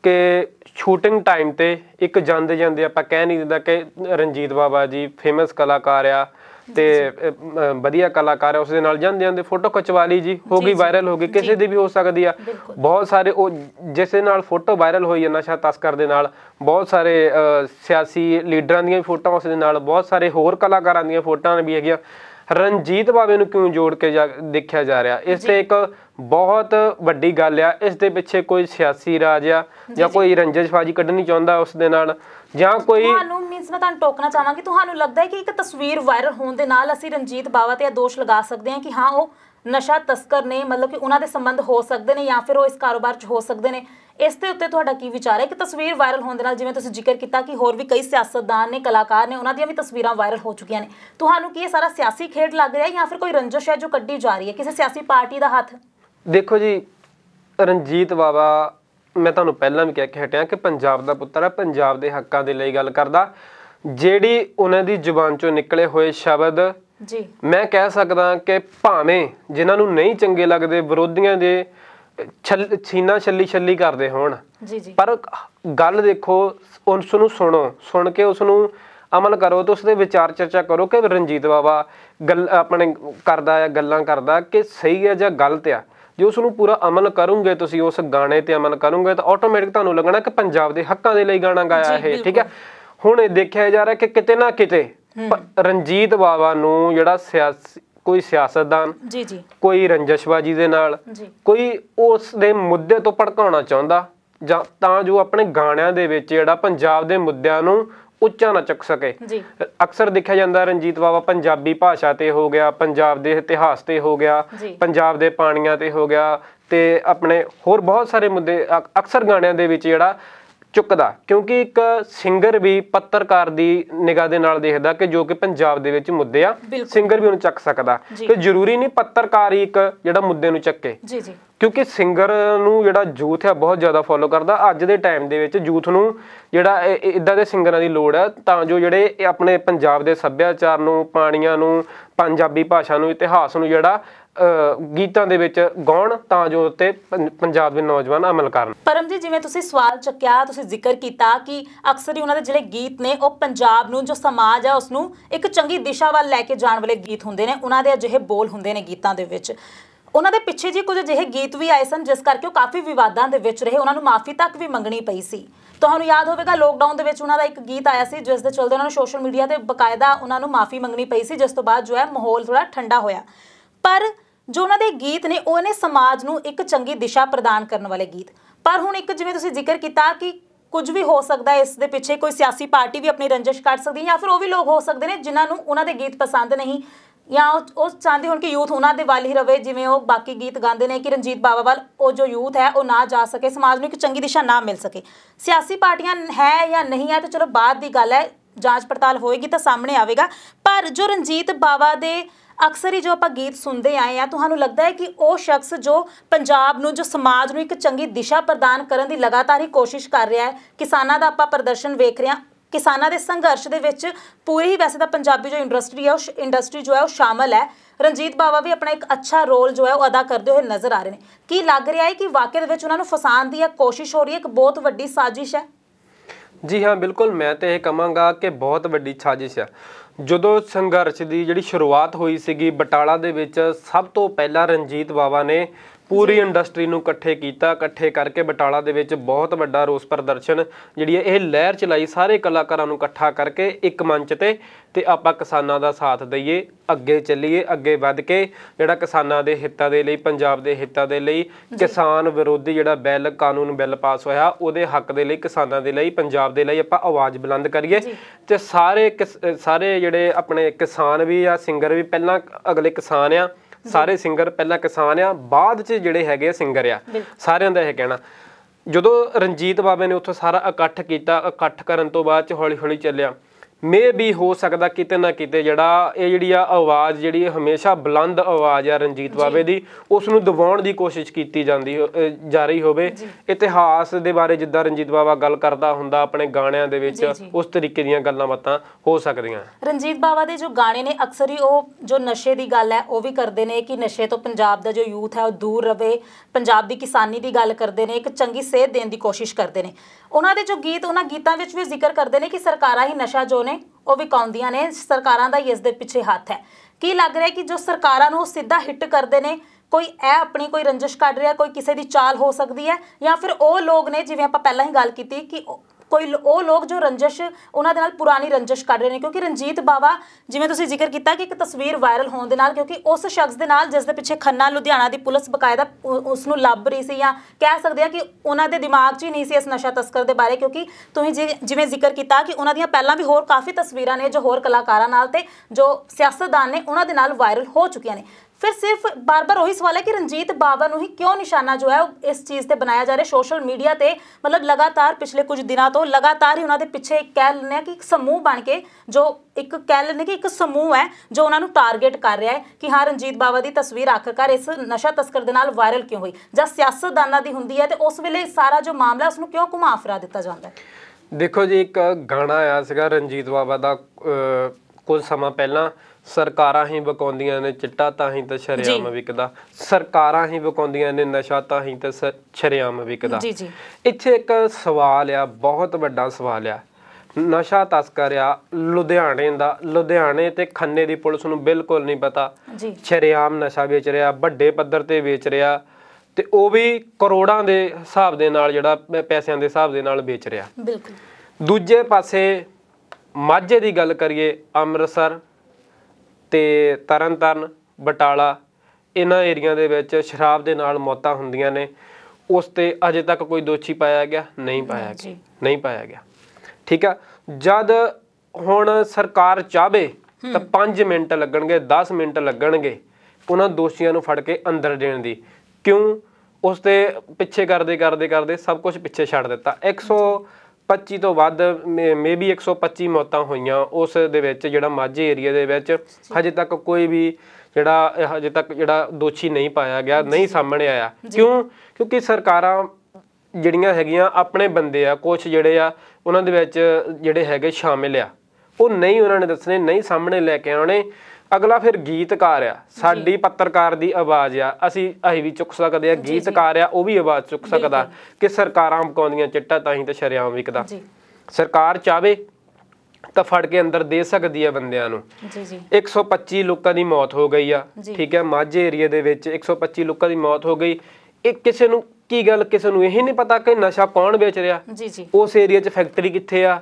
A: ਕਿ ਸ਼ੂਟਿੰਗ ਟਾਈਮ ਤੇ ਇੱਕ ਜਾਂਦੇ ਜਾਂਦੇ ਆਪਾਂ ਕਹਿ ਨਹੀਂ ਦਿੰਦਾ ਕਿ ਰਣਜੀਤ ਬਾਬਾ ਜੀ ਫੇਮਸ ਕਲਾਕਾਰ ਆ ਤੇ ਵਧੀਆ ਕਲਾਕਾਰ ਹੈ ਉਸ ਦੇ ਨਾਲ ਜਾਂਦੇ ਜਾਂਦੇ ਫੋਟੋ ਖਿਚਵਾ ਲਈ ਜੀ ਹੋ ਗਈ ਵਾਇਰਲ ਹੋ ਗਈ ਕਿਸੇ ਦੀ ਵੀ ਹੋ ਸਕਦੀ ਆ ਬਹੁਤ ਸਾਰੇ ਉਹ ਜਿਸ ਦੇ ਨਾਲ ਫੋਟੋ ਵਾਇਰਲ ਹੋਈ ਹੈ ਨਸ਼ਾ ਤਸਕਰ ਦੇ ਨਾਲ ਬਹੁਤ ਸਾਰੇ ਸਿਆਸੀ ਲੀਡਰਾਂ ਦੀਆਂ ਫੋਟੋਆਂ ਉਸ ਦੇ ਨਾਲ ਬਹੁਤ ਸਾਰੇ ਹੋਰ ਕਲਾਕਾਰਾਂ ਦੀਆਂ ਫੋਟੋਆਂ ਵੀ ਹੈਗੀਆਂ ਰਣਜੀਤ ਬਾਵੇ ਨੂੰ ਕਿਉਂ ਜੋੜ ਕੇ ਦੇਖਿਆ ਜਾ ਰਿਹਾ ਇਸ ਤੇ ਇੱਕ ਬਹੁਤ ਵੱਡੀ ਗੱਲ ਆ ਇਸ ਦੇ ਪਿੱਛੇ ਕੋਈ ਸਿਆਸੀ ਰਾਜ ਆ ਜਾਂ ਕੋਈ ਰੰਜਿਸ਼ ਫਾਜੀ ਕੱਢਣੀ ਚਾਹੁੰਦਾ ਉਸ ਦੇ ਨਾਲ ਜਾਂ ਕੋਈ ਤੁਹਾਨੂੰ
B: ਮੀਨਸ ਮੈਂ ਤੁਹਾਨੂੰ ਟੋਕਣਾ ਚਾਹਾਂਗੀ ਤੁਹਾਨੂੰ ਲੱਗਦਾ ਹੈ ਕਿ ਇੱਕ ਤਸਵੀਰ ਵਾਇਰਲ ਹੋਣ ਦੇ ਨਾਲ ਅਸੀਂ ਰਣਜੀਤ ਬਾਵਾ ਤੇ ਇਹ ਦੋਸ਼ ਲਗਾ ਸਕਦੇ ਹਾਂ ਕਿ ਹਾਂ ਉਹ ਨਸ਼ਾ ਤਸਕਰ ਨੇ ਮਤਲਬ ਕਿ ਉਹਨਾਂ ਦੇ ਸੰਬੰਧ ਹੋ ਸਕਦੇ ਨੇ ਜਾਂ ਫਿਰ ਉਹ ਇਸ ਕਾਰੋਬਾਰ 'ਚ ਹੋ ਸਕਦੇ ਨੇ ਇਸ ਤੇ ਉੱਤੇ ਤੁਹਾਡਾ ਕੀ ਵਿਚਾਰ ਹੈ ਕਿ ਤਸਵੀਰ ਵਾਇਰਲ ਹੋਣ ਦੇ ਨਾਲ ਜਿਵੇਂ ਤੁਸੀਂ ਜ਼ਿਕਰ ਕੀਤਾ ਕਿ ਹੋਰ ਵੀ ਕਈ ਸਿਆਸਤਦਾਨ ਨੇ ਕਲਾਕਾਰ ਨੇ ਉਹਨਾਂ ਦੀਆਂ ਵੀ ਤਸਵੀਰਾਂ ਵਾਇਰਲ ਹੋ ਚੁੱਕੀਆਂ ਨੇ ਤੁਹਾਨੂੰ ਕੀ ਇਹ ਸਾਰਾ ਸਿਆਸੀ ਖੇਡ ਲੱਗ ਰਿਹਾ ਹੈ ਜਾਂ ਫਿਰ ਕੋਈ ਰੰਜਸ਼ ਹੈ ਜੋ ਕੱਢੀ ਜਾ ਰਹੀ ਹੈ ਕਿਸੇ ਸਿਆਸੀ ਪਾਰਟੀ ਦਾ ਹੱਥ
A: ਦੇਖੋ ਜੀ ਰਣਜੀਤ ਬਾਵਾ ਮੈਂ ਤੁਹਾਨੂੰ ਪਹਿਲਾਂ ਵੀ ਕਹਿ ਕੇ ਹਟਿਆ ਕਿ ਪੰਜਾਬ ਦਾ ਪੁੱਤਰ ਹੈ ਪੰਜਾਬ ਦੇ ਹੱਕਾਂ ਦੇ ਲਈ ਗੱਲ ਕਰਦਾ ਜਿਹੜੀ ਉਹਨਾਂ ਦੀ ਜ਼ੁਬਾਨ ਚੋਂ ਨਿਕਲੇ ਹੋਏ ਸ਼ਬਦ ਜੀ ਮੈਂ ਕਹਿ ਸਕਦਾ ਕਿ ਭਾਵੇਂ ਜਿਨ੍ਹਾਂ ਨੂੰ ਨਹੀਂ ਚੰਗੇ ਲੱਗਦੇ ਵਿਰੋਧੀਆਂ ਦੇ ਛੀਨਾ ਛੱਲੀ ਛੱਲੀ ਕਰਦੇ ਹੋਣ ਜੀ ਜੀ ਪਰ ਗੱਲ ਦੇਖੋ ਉਸ ਨੂੰ ਸੁਣੋ ਸੁਣ ਕੇ ਉਸ ਨੂੰ ਅਮਲ ਕਰੋ ਤੇ ਉਸ ਦੇ ਵਿਚਾਰ ਚਰਚਾ ਕਰੋ ਕਿ ਰਣਜੀਤ ਬਾਵਾ ਗੱਲ ਆਪਣੇ ਕਰਦਾ ਆ ਗੱਲਾਂ ਕਰਦਾ ਕਿ ਸਹੀ ਹੈ ਜਾਂ ਗਲਤ ਆ ਜੇ ਉਸ ਨੂੰ ਪੂਰਾ ਅਮਲ ਕਰੋਗੇ ਤੁਸੀਂ ਉਸ ਗਾਣੇ ਤੇ ਅਮਲ ਕਰੋਗੇ ਤਾਂ ਆਟੋਮੈਟਿਕ ਤੁਹਾਨੂੰ ਲੱਗਣਾ ਕਿ ਪੰਜਾਬ ਦੇ ਹੱਕਾਂ ਦੇ ਲਈ ਗਾਣਾ ਗਾਇਆ ਹੈ ਠੀਕ ਹੈ ਹੁਣ ਇਹ ਦੇਖਿਆ ਜਾ ਰਿਹਾ ਕਿ ਕਿਤੇ ਨਾ ਕਿਤੇ ਰਣਜੀਤ ਬਾਵਾ ਨੂੰ ਜਿਹੜਾ ਸਿਆਸੀ ਕੋਈ ਸਿਆਸਤਦਾਨ ਜੀ ਜੀ ਕੋਈ ਰੰਜਸ਼ਵਾਜੀ ਦੇ ਨਾਲ ਕੋਈ ਉਸ ਦੇ ਮੁੱਦੇ ਤੋਂ ਭੜਕਾਉਣਾ ਚਾਹੁੰਦਾ ਜਾਂ ਤਾਂ ਜੋ ਆਪਣੇ ਗਾਣਿਆਂ ਦੇ ਵਿੱਚ ਜਿਹੜਾ ਪੰਜਾਬ ਦੇ ਮੁੱਦਿਆਂ ਨੂੰ ਉੱਚਾ ਨਾ ਚੱਕ ਸਕੇ ਜੀ ਅਕਸਰ ਦੇਖਿਆ ਜਾਂਦਾ ਰਣਜੀਤ ਬਾਵਾ ਪੰਜਾਬੀ ਭਾਸ਼ਾ ਤੇ ਹੋ ਗਿਆ ਪੰਜਾਬ ਦੇ ਇਤਿਹਾਸ ਤੇ ਹੋ ਗਿਆ ਪੰਜਾਬ ਦੇ ਪਾਣੀਆਂ ਤੇ ਹੋ ਗਿਆ ਤੇ ਆਪਣੇ ਹੋਰ ਬਹੁਤ ਸਾਰੇ ਮੁੱਦੇ ਅਕਸਰ ਗਾਣਿਆਂ ਦੇ ਵਿੱਚ ਜਿਹੜਾ ਚੁੱਕਦਾ ਕਿਉਂਕਿ ਇੱਕ ਸਿੰਗਰ ਵੀ ਪੱਤਰਕਾਰ ਦੀ ਨਿਗਾਹ ਦੇ ਨਾਲ ਦੇਖਦਾ ਕਿ ਜੋ ਕਿ ਪੰਜਾਬ ਦੇ ਵਿੱਚ ਮੁੱਦੇ ਆ ਸਿੰਗਰ ਵੀ ਉਹਨੂੰ ਚੱਕ ਸਕਦਾ ਕਿ ਜ਼ਰੂਰੀ ਨਹੀਂ ਪੱਤਰਕਾਰ ਹੀ ਇੱਕ ਜਿਹੜਾ ਮੁੱਦੇ ਨੂੰ ਚੱਕੇ ਜੀ ਜੀ ਕਿਉਂਕਿ ਸਿੰਗਰ ਨੂੰ ਜਿਹੜਾ ਯੂਥ ਆ ਬਹੁਤ ਜ਼ਿਆਦਾ ਫੋਲੋ ਕਰਦਾ ਅੱਜ ਦੇ ਟਾਈਮ ਦੇ ਵਿੱਚ ਯੂਥ ਨੂੰ ਜਿਹੜਾ ਇਦਾਂ ਦੇ ਸਿੰਗਰਾਂ ਦੀ ਲੋੜ ਆ ਤਾਂ ਜੋ ਜਿਹੜੇ ਆਪਣੇ ਪੰਜਾਬ ਦੇ ਸੱਭਿਆਚਾਰ ਨੂੰ ਪਾਣੀਆਂ ਨੂੰ ਪੰਜਾਬੀ ਭਾਸ਼ਾ ਨੂੰ ਇਤਿਹਾਸ ਨੂੰ ਜਿਹੜਾ ਗੀਤਾਂ ਦੇ ਵਿੱਚ ਗਾਉਣ ਤਾਂ ਜੋ ਉੱਤੇ ਪੰਜਾਬ ਦੇ ਨੌਜਵਾਨ ਅਮਲ ਕਰਨ
B: ਪਰਮ ਜੀ ਜਿਵੇਂ ਤੁਸੀਂ ਸਵਾਲ ਚੱਕਿਆ ਤੁਸੀਂ ਜ਼ਿਕਰ ਕੀਤਾ ਕਿ ਅਕਸਰ ਹੀ ਉਹਨਾਂ ਦੇ ਜਿਹੜੇ ਗੀਤ ਨੇ ਉਹ ਪੰਜਾਬ ਨੂੰ ਜੋ ਸਮਾਜ ਆ ਉਸ ਨੂੰ ਇੱਕ ਚੰਗੀ ਦਿਸ਼ਾ ਵੱਲ ਲੈ ਕੇ ਜਾਣ ਵਾਲੇ ਗੀਤ ਹੁੰਦੇ ਨੇ ਉਹਨਾਂ ਦੇ ਅਜਿਹੇ ਬੋਲ ਹੁੰਦੇ ਨੇ ਗੀਤਾਂ ਦੇ ਵਿੱਚ ਉਹਨਾਂ ਦੇ ਪਿੱਛੇ ਜੀ ਕੁਝ ਅਜਿਹੇ ਗੀਤ ਵੀ ਆਏ ਸਨ ਜਿਸ ਕਰਕੇ ਉਹ ਕਾਫੀ ਵਿਵਾਦਾਂ ਦੇ ਵਿੱਚ ਰਹੇ ਉਹਨਾਂ ਨੂੰ ਮਾਫੀ ਤੱਕ ਵੀ ਮੰਗਣੀ ਪਈ ਸੀ ਤੁਹਾਨੂੰ ਯਾਦ ਹੋਵੇਗਾ ਲੋਕਡਾਊਨ ਦੇ ਵਿੱਚ ਉਹਨਾਂ ਦਾ ਇੱਕ ਗੀਤ ਆਇਆ ਸੀ ਜਿਸ ਦੇ ਚਲਦੇ ਉਹਨਾਂ ਨੂੰ ਸੋਸ਼ਲ ਮੀਡੀਆ ਤੇ ਬਕਾਇਦਾ ਉਹਨਾਂ ਨੂੰ ਮਾਫੀ ਮੰਗਣੀ ਪਈ ਸੀ ਜਿਸ ਤੋਂ ਬਾਅਦ ਜੋ ਹੈ ਮਾਹੌਲ ਥੋੜਾ ਠੰਡਾ ਹੋਇਆ ਪਰ ਜੋ ਉਹਨਾਂ ਦੇ ਗੀਤ ਨੇ ਉਹ ਨੇ ਸਮਾਜ ਨੂੰ ਇੱਕ ਚੰਗੀ ਦਿਸ਼ਾ ਪ੍ਰਦਾਨ ਕਰਨ ਵਾਲੇ ਗੀਤ ਪਰ ਹੁਣ ਇੱਕ ਜਿਵੇਂ ਤੁਸੀਂ ਜ਼ਿਕਰ ਕੀਤਾ ਕਿ ਕੁਝ ਵੀ ਹੋ ਸਕਦਾ ਹੈ ਇਸ ਦੇ ਪਿੱਛੇ ਕੋਈ ਸਿਆਸੀ ਪਾਰਟੀ ਵੀ ਆਪਣੀ ਰੰਜਿਸ਼ ਕਰ ਸਕਦੀ ਹੈ ਜਾਂ ਫਿਰ ਉਹ ਵੀ ਲੋਕ ਹੋ ਸਕਦੇ ਨੇ ਜਿਨ੍ਹਾਂ ਨੂੰ ਉਹਨਾਂ ਦੇ ਗੀਤ ਪਸੰਦ ਨਹੀਂ ਜਾਂ ਉਹ ਚਾਹੁੰਦੇ ਹੋਣ ਕਿ ਯੂਥ ਉਹਨਾਂ ਦੇ ਵੱਲ ਹੀ ਰਵੇ ਜਿਵੇਂ ਉਹ ਬਾਕੀ ਗੀਤ ਗਾਉਂਦੇ ਨੇ ਕਿ ਰਣਜੀਤ ਬਾਵਾ ਵੱਲ ਉਹ ਜੋ ਯੂਥ ਹੈ ਉਹ ਨਾ ਜਾ ਸਕੇ ਸਮਾਜ ਨੂੰ ਇੱਕ ਚੰਗੀ ਦਿਸ਼ਾ ਨਾ ਮਿਲ ਸਕੇ ਸਿਆਸੀ ਪਾਰਟੀਆਂ ਹੈ ਜਾਂ ਨਹੀਂ ਹੈ ਤੇ ਚਲੋ ਬਾਅਦ ਦੀ ਗੱਲ ਹੈ ਜਾਂਚ ਪੜਤਾਲ ਹੋਏਗੀ ਤਾਂ ਸਾਹਮਣੇ ਆਵੇਗਾ ਪਰ ਜੋ ਰਣਜੀਤ ਬਾਵਾ ਦੇ ਅਕਸਰ ਹੀ ਜੋ ਆਪਾਂ ਗੀਤ ਸੁਣਦੇ ਆਏ ਆ ਤੁਹਾਨੂੰ ਲੱਗਦਾ ਹੈ ਕਿ ਉਹ ਸ਼ਖਸ ਜੋ ਪੰਜਾਬ ਨੂੰ ਜੋ ਸਮਾਜ ਨੂੰ ਇੱਕ ਚੰਗੀ ਦਿਸ਼ਾ ਪ੍ਰਦਾਨ ਕਰਨ ਦੀ ਲਗਾਤਾਰ ਹੀ ਕੋਸ਼ਿਸ਼ ਕਰ ਰਿਹਾ ਹੈ ਕਿਸਾਨਾਂ ਦਾ ਆਪਾਂ ਪ੍ਰਦਰਸ਼ਨ ਵੇਖ ਰਹੇ ਹਾਂ ਕਿਸਾਨਾਂ ਦੇ ਸੰਘਰਸ਼ ਦੇ ਵਿੱਚ ਪੂਰੀ ਹੀ ਵੈਸੇ ਤਾਂ ਪੰਜਾਬੀ ਜੋ ਇੰਡਸਟਰੀ ਹੈ ਉਸ ਇੰਡਸਟਰੀ ਜੋ ਹੈ ਉਹ ਸ਼ਾਮਲ ਹੈ ਰਣਜੀਤ ਬਾਵਾ ਵੀ ਆਪਣਾ ਇੱਕ ਅੱਛਾ ਰੋਲ ਜੋ ਹੈ ਉਹ ਅਦਾ ਕਰਦੇ ਹੋਏ ਨਜ਼ਰ ਆ ਰਹੇ ਨੇ ਕੀ ਲੱਗ ਰਿਹਾ ਹੈ ਕਿ ਵਾਕਿਆ ਦੇ ਵਿੱਚ ਉਹਨਾਂ ਨੂੰ ਫਸਾਉਣ ਦੀ ਕੋਸ਼ਿਸ਼ ਹੋ ਰਹੀ ਹੈ ਇੱਕ ਬਹੁਤ ਵੱਡੀ ਸਾਜ਼ਿਸ਼ ਹੈ
A: ਜੀ ਹਾਂ ਬਿਲਕੁਲ ਮੈਂ ਤੇ ਇਹ ਕਹਾਂਗਾ ਕਿ ਬਹੁਤ ਵੱਡੀ ਸਾਜ਼ਿਸ਼ ਹੈ ਜਦੋਂ ਸੰਘਰਸ਼ ਦੀ ਜਿਹੜੀ ਸ਼ੁਰੂਆਤ ਹੋਈ ਸੀਗੀ ਬਟਾਲਾ ਦੇ ਵਿੱਚ ਸਭ ਤੋਂ ਪਹਿਲਾਂ ਰਣਜੀਤ ਬਾਵਾ ਨੇ ਪੂਰੀ ਇੰਡਸਟਰੀ ਨੂੰ ਇਕੱਠੇ ਕੀਤਾ ਇਕੱਠੇ ਕਰਕੇ ਬਟਾਲਾ ਦੇ ਵਿੱਚ ਬਹੁਤ ਵੱਡਾ ਰੋਸ ਪ੍ਰਦਰਸ਼ਨ ਜਿਹੜੀ ਇਹ ਲਹਿਰ ਚਲਾਈ ਸਾਰੇ ਕਲਾਕਾਰਾਂ ਨੂੰ ਇਕੱਠਾ ਕਰਕੇ ਇੱਕ ਮੰਚ ਤੇ ਤੇ ਆਪਾਂ ਕਿਸਾਨਾਂ ਦਾ ਸਾਥ ਦਈਏ ਅੱਗੇ ਚੱਲੀਏ ਅੱਗੇ ਵੱਧ ਕੇ ਜਿਹੜਾ ਕਿਸਾਨਾਂ ਦੇ ਹਿੱਤਾਂ ਦੇ ਲਈ ਪੰਜਾਬ ਦੇ ਹਿੱਤਾਂ ਦੇ ਲਈ ਕਿਸਾਨ ਵਿਰੋਧੀ ਜਿਹੜਾ ਬਿੱਲ ਕਾਨੂੰਨ ਬਿੱਲ ਪਾਸ ਹੋਇਆ ਉਹਦੇ ਹੱਕ ਦੇ ਲਈ ਕਿਸਾਨਾਂ ਦੇ ਲਈ ਪੰਜਾਬ ਦੇ ਲਈ ਆਪਾਂ ਆਵਾਜ਼ ਬੁਲੰਦ ਕਰੀਏ ਤੇ ਸਾਰੇ ਸਾਰੇ ਜਿਹੜੇ ਆਪਣੇ ਕਿਸਾਨ ਵੀ ਆ ਸਿੰਗਰ ਵੀ ਪਹਿਲਾਂ ਅਗਲੇ ਕਿਸਾਨ ਆ ਸਾਰੇ ਸਿੰਗਰ ਪਹਿਲਾਂ ਕਿਸਾਨ ਆ ਬਾਅਦ ਚ ਜਿਹੜੇ ਹੈਗੇ ਸਿੰਗਰ ਆ ਸਾਰਿਆਂ ਦਾ ਇਹ ਕਹਿਣਾ ਜਦੋਂ ਰਣਜੀਤ ਬਾਬੇ ਨੇ ਉੱਥੋਂ ਸਾਰਾ ਇਕੱਠ ਕੀਤਾ ਇਕੱਠ ਕਰਨ ਤੋਂ ਬਾਅਦ ਚ ਹੌਲੀ ਹੌਲੀ ਚੱਲਿਆ ਮੇ ਵੀ ਹੋ ਸਕਦਾ ਕਿਤੇ ਨਾ ਕਿਤੇ ਜਿਹੜਾ ਇਹ ਜਿਹੜੀ ਆ ਆਵਾਜ਼ ਜਿਹੜੀ ਹਮੇਸ਼ਾ ਬਲੰਦ ਆਵਾਜ਼ ਆ ਰਣਜੀਤ ਬਾਬੇ ਦੀ ਉਸ ਨੂੰ ਦਬਾਉਣ ਦੀ ਕੋਸ਼ਿਸ਼ ਕੀਤੀ ਜਾਂਦੀ ਜਾ ਰਹੀ ਹੋਵੇ ਇਤਿਹਾਸ ਦੇ ਬਾਰੇ ਜਿੱਦਾਂ ਰਣਜੀਤ ਬਾਵਾ ਗੱਲ ਕਰਦਾ ਹੁੰਦਾ ਆਪਣੇ ਗਾਣਿਆਂ ਦੇ ਵਿੱਚ ਉਸ ਤਰੀਕੇ ਦੀਆਂ ਗੱਲਾਂ ਬਾਤਾਂ ਹੋ ਸਕਦੀਆਂ
B: ਰਣਜੀਤ ਬਾਵਾ ਦੇ ਜੋ ਗਾਣੇ ਨੇ ਅਕਸਰ ਹੀ ਉਹ ਜੋ ਨਸ਼ੇ ਦੀ ਗੱਲ ਹੈ ਉਹ ਵੀ ਕਰਦੇ ਨੇ ਕਿ ਨਸ਼ੇ ਤੋਂ ਪੰਜਾਬ ਦਾ ਜੋ ਯੂਥ ਹੈ ਉਹ ਦੂਰ ਰਵੇ ਪੰਜਾਬ ਦੀ ਕਿਸਾਨੀ ਦੀ ਗੱਲ ਕਰਦੇ ਨੇ ਇੱਕ ਚੰਗੀ ਸੇਧ ਦੇਣ ਦੀ ਕੋਸ਼ਿਸ਼ ਕਰਦੇ ਨੇ ਉਹਨਾਂ ਦੇ ਜੋ ਗੀਤ ਉਹਨਾਂ ਗੀਤਾਂ ਵਿੱਚ ਵੀ ਜ਼ਿਕਰ ਕਰਦੇ ਨੇ ਕਿ ਸਰਕਾਰਾਂ ਹੀ ਨਸ਼ਾ ਜੋ ਨੇ ਉਹ ਵਿਕਾਉਂਦੀਆਂ ਨੇ ਸਰਕਾਰਾਂ ਦਾ ਇਸ ਦੇ ਪਿੱਛੇ ਹੱਥ ਹੈ ਕੀ ਲੱਗ ਰਿਹਾ ਕਿ ਜੋ ਸਰਕਾਰਾਂ ਨੂੰ ਸਿੱਧਾ ਹਿੱਟ ਕਰਦੇ ਨੇ ਕੋਈ ਇਹ ਆਪਣੀ ਕੋਈ ਰੰਜਿਸ਼ ਕੱਢ ਰਿਹਾ ਕੋਈ ਕਿਸੇ ਦੀ ਚਾਲ ਹੋ ਸਕਦੀ ਹੈ ਜਾਂ ਫਿਰ ਉਹ ਲੋਕ ਨੇ ਜਿਵੇਂ ਆਪਾਂ ਪਹਿਲਾਂ ਹੀ ਗੱਲ ਕੀਤੀ ਕਿ ਕੋਈ ਉਹ ਲੋਕ ਜੋ ਰੰਜਸ਼ ਉਹਨਾਂ ਦੇ ਨਾਲ ਪੁਰਾਣੀ ਰੰਜਸ਼ ਕਰ ਰਹੇ ਨੇ ਕਿਉਂਕਿ ਰਣਜੀਤ ਬਾਵਾ ਜਿਵੇਂ ਤੁਸੀਂ ਜ਼ਿਕਰ ਕੀਤਾ ਕਿ ਇੱਕ ਤਸਵੀਰ ਵਾਇਰਲ ਹੋਣ ਦੇ ਨਾਲ ਕਿਉਂਕਿ ਉਸ ਸ਼ਖਸ ਦੇ ਨਾਲ ਜਿਸ ਦੇ ਪਿੱਛੇ ਖੰਨਾ ਲੁਧਿਆਣਾ ਦੀ ਪੁਲਿਸ ਬਕਾਇਦਾ ਉਸ ਨੂੰ ਲੱਭ ਰਹੀ ਸੀ ਜਾਂ ਕਹਿ ਸਕਦੇ ਆ ਕਿ ਉਹਨਾਂ ਦੇ ਦਿਮਾਗ 'ਚ ਹੀ ਨਹੀਂ ਸੀ ਇਸ ਨਸ਼ਾ ਤਸਕਰ ਦੇ ਬਾਰੇ ਕਿਉਂਕਿ ਤੁਸੀਂ ਜਿਵੇਂ ਜ਼ਿਕਰ ਕੀਤਾ ਕਿ ਉਹਨਾਂ ਦੀਆਂ ਪਹਿਲਾਂ ਵੀ ਹੋਰ ਕਾਫੀ ਤਸਵੀਰਾਂ ਨੇ ਜੋ ਹੋਰ ਕਲਾਕਾਰਾਂ ਨਾਲ ਤੇ ਜੋ ਸਿਆਸਤਦਾਨ ਨੇ ਉਹਨਾਂ ਦੇ ਨਾਲ ਵਾਇਰਲ ਹੋ ਚੁੱਕੀਆਂ ਨੇ ਫਿਰ ਸਿਰਫ ਬਾਰ-ਬਾਰ ਉਹੀ ਸਵਾਲ ਹੈ ਕਿ ਰਣਜੀਤ ਬਾਵਾ ਨੂੰ ਹੀ ਕਿਉਂ ਨਿਸ਼ਾਨਾ ਜੋ ਹੈ ਇਸ ਚੀਜ਼ ਤੇ ਬਣਾਇਆ ਜਾ ਰਿਹਾ ਸੋਸ਼ਲ ਮੀਡੀਆ ਤੇ ਮਤਲਬ ਲਗਾਤਾਰ ਪਿਛਲੇ ਕੁਝ ਦਿਨਾਂ ਤੋਂ ਲਗਾਤਾਰ ਹੀ ਉਹਨਾਂ ਦੇ ਪਿੱਛੇ ਕਹਿ ਲੈਣੇ ਕਿ ਇੱਕ ਸਮੂਹ ਬਣ ਕੇ ਜੋ ਇੱਕ ਕਹਿ ਲੈਣੇ ਕਿ ਇੱਕ ਸਮੂਹ ਹੈ ਜੋ ਉਹਨਾਂ ਨੂੰ ਟਾਰਗੇਟ ਕਰ ਰਿਹਾ ਹੈ ਕਿ ਹਾਂ ਰਣਜੀਤ ਬਾਵਾ ਦੀ ਤਸਵੀਰ ਆਖਰਕਾਰ ਇਸ ਨਸ਼ਾ ਤਸਕਰ ਦੇ ਨਾਲ ਵਾਇਰਲ ਕਿਉਂ ਹੋਈ ਜਾਂ ਸਿਆਸਤਦਾਨਾਂ ਦੀ ਹੁੰਦੀ ਹੈ ਤੇ ਉਸ ਵੇਲੇ ਸਾਰਾ ਜੋ ਮਾਮਲਾ ਉਸ ਨੂੰ ਕਿਉਂ ਘੁਮਾ ਫਿਰਾ ਦਿੱਤਾ ਜਾਂਦਾ ਹੈ
A: ਦੇਖੋ ਜੀ ਇੱਕ ਗਾਣਾ ਆਇਆ ਸੀਗਾ ਰਣਜੀਤ ਬਾਵਾ ਦਾ ਕੁਝ ਸਮਾਂ ਪਹਿਲਾਂ ਸਰਕਾਰਾਂ ਹੀ ਵਕਾਉਂਦੀਆਂ ਨੇ ਚਿੱਟਾ ਤਾਂ ਹੀ ਤਾਂ ਸ਼ਰਿਆਮ ਵਿਕਦਾ ਸਰਕਾਰਾਂ ਹੀ ਵਕਾਉਂਦੀਆਂ ਨੇ ਨਸ਼ਾ ਤਾਂ ਹੀ ਤਾਂ ਸ਼ਰਿਆਮ ਵਿਕਦਾ ਜੀ ਜੀ ਇੱਥੇ ਇੱਕ ਸਵਾਲ ਆ ਬਹੁਤ ਵੱਡਾ ਸਵਾਲ ਆ ਨਸ਼ਾ ਤਸਕਰ ਆ ਲੁਧਿਆਣੇ ਦਾ ਲੁਧਿਆਣੇ ਤੇ ਖੰਨੇ ਦੀ ਪੁਲਿਸ ਨੂੰ ਬਿਲਕੁਲ ਨਹੀਂ ਪਤਾ ਸ਼ਰਿਆਮ ਨਸ਼ਾ ਵੇਚ ਰਿਹਾ ਵੱਡੇ ਪੱਧਰ ਤੇ ਵੇਚ ਰਿਹਾ ਤੇ ਉਹ ਵੀ ਕਰੋੜਾਂ ਦੇ ਹਿਸਾਬ ਦੇ ਨਾਲ ਜਿਹੜਾ ਪੈਸਿਆਂ ਦੇ ਹਿਸਾਬ ਦੇ ਨਾਲ ਵੇਚ ਰਿਹਾ ਬਿਲਕੁਲ ਦੂਜੇ ਪਾਸੇ ਮਾਝੇ ਦੀ ਗੱਲ ਕਰੀਏ ਅੰਮ੍ਰਿਤਸਰ ਤੇ ਤਰਨਤਾਰਨ ਬਟਾਲਾ ਇਹਨਾਂ ਏਰੀਆ ਦੇ ਵਿੱਚ ਸ਼ਰਾਬ ਦੇ ਨਾਲ ਮੌਤਾਂ ਹੁੰਦੀਆਂ ਨੇ ਉਸ ਤੇ ਅਜੇ ਤੱਕ ਕੋਈ ਦੋਸ਼ੀ ਪਾਇਆ ਗਿਆ ਨਹੀਂ ਪਾਇਆ ਗਿਆ ਨਹੀਂ ਪਾਇਆ ਗਿਆ ਠੀਕ ਆ ਜਦ ਹੁਣ ਸਰਕਾਰ ਚਾਹੇ ਤਾਂ 5 ਮਿੰਟ ਲੱਗਣਗੇ 10 ਮਿੰਟ ਲੱਗਣਗੇ ਉਹਨਾਂ ਦੋਸ਼ੀਆਂ ਨੂੰ ਫੜ ਕੇ ਅੰਦਰ ਦੇਣ ਦੀ ਕਿਉਂ ਉਸ ਤੇ ਪਿੱਛੇ ਕਰਦੇ ਕਰਦੇ ਕਰਦੇ ਸਭ ਕੁਝ ਪਿੱਛੇ ਛੱਡ ਦਿੱਤਾ 100 25 ਤੋਂ ਵੱਧ ਮੇਬੀ 125 ਮੌਤਾਂ ਹੋਈਆਂ ਉਸ ਦੇ ਵਿੱਚ ਜਿਹੜਾ ਮਾਝੇ ਏਰੀਆ ਦੇ ਵਿੱਚ ਹਜੇ ਤੱਕ ਕੋਈ ਵੀ ਜਿਹੜਾ ਹਜੇ ਤੱਕ ਜਿਹੜਾ ਦੋਸ਼ੀ ਨਹੀਂ ਪਾਇਆ ਗਿਆ ਨਹੀਂ ਸਾਹਮਣੇ ਆਇਆ ਕਿਉਂ ਕਿਉਂਕਿ ਸਰਕਾਰਾਂ ਜਿਹੜੀਆਂ ਹੈਗੀਆਂ ਆਪਣੇ ਬੰਦੇ ਆ ਕੁਝ ਜਿਹੜੇ ਆ ਉਹਨਾਂ ਦੇ ਵਿੱਚ ਜਿਹੜੇ ਹੈਗੇ ਸ਼ਾਮਿਲ ਆ ਉਹ ਨਹੀਂ ਉਹਨਾਂ ਨੇ ਦੱਸਣੇ ਨਹੀਂ ਸਾਹਮਣੇ ਲੈ ਕੇ ਆਉਣੇ ਅਗਲਾ ਫਿਰ ਗੀਤਕਾਰ ਆ ਸਾਡੀ ਪੱਤਰਕਾਰ ਦੀ ਆਵਾਜ਼ ਆ ਅਸੀਂ ਅਸੀਂ ਵੀ ਚੁੱਕ ਸਕਦੇ ਆ ਗੀਤਕਾਰ ਆ ਉਹ ਵੀ ਆਵਾਜ਼ ਚੁੱਕ ਸਕਦਾ ਕਿ ਸਰਕਾਰਾਂ ਮਕਾਉਂਦੀਆਂ ਚਿੱਟਾ ਤਾਂ ਹੀ ਤਾਂ ਸ਼ਰਿਆਮ ਵਿਕਦਾ ਸਰਕਾਰ ਚਾਵੇ ਤਾਂ ਫੜ ਕੇ ਅੰਦਰ ਦੇ ਸਕਦੀ ਹੈ ਬੰਦਿਆਂ ਨੂੰ ਜੀ ਜੀ 125 ਲੋਕਾਂ ਦੀ ਮੌਤ ਹੋ ਗਈ ਆ ਠੀਕ ਹੈ ਮਾਝੇ ਏਰੀਆ ਦੇ ਵਿੱਚ 125 ਲੋਕਾਂ ਦੀ ਮੌਤ ਹੋ ਗਈ ਇਹ ਕਿਸੇ ਨੂੰ ਕੀ ਗੱਲ ਕਿਸੇ ਨੂੰ ਇਹ ਨਹੀਂ ਪਤਾ ਕਿ ਨਸ਼ਾ ਕੌਣ ਵੇਚ ਰਿਹਾ ਜੀ ਜੀ ਉਸ ਏਰੀਆ 'ਚ ਫੈਕਟਰੀ ਕਿੱਥੇ ਆ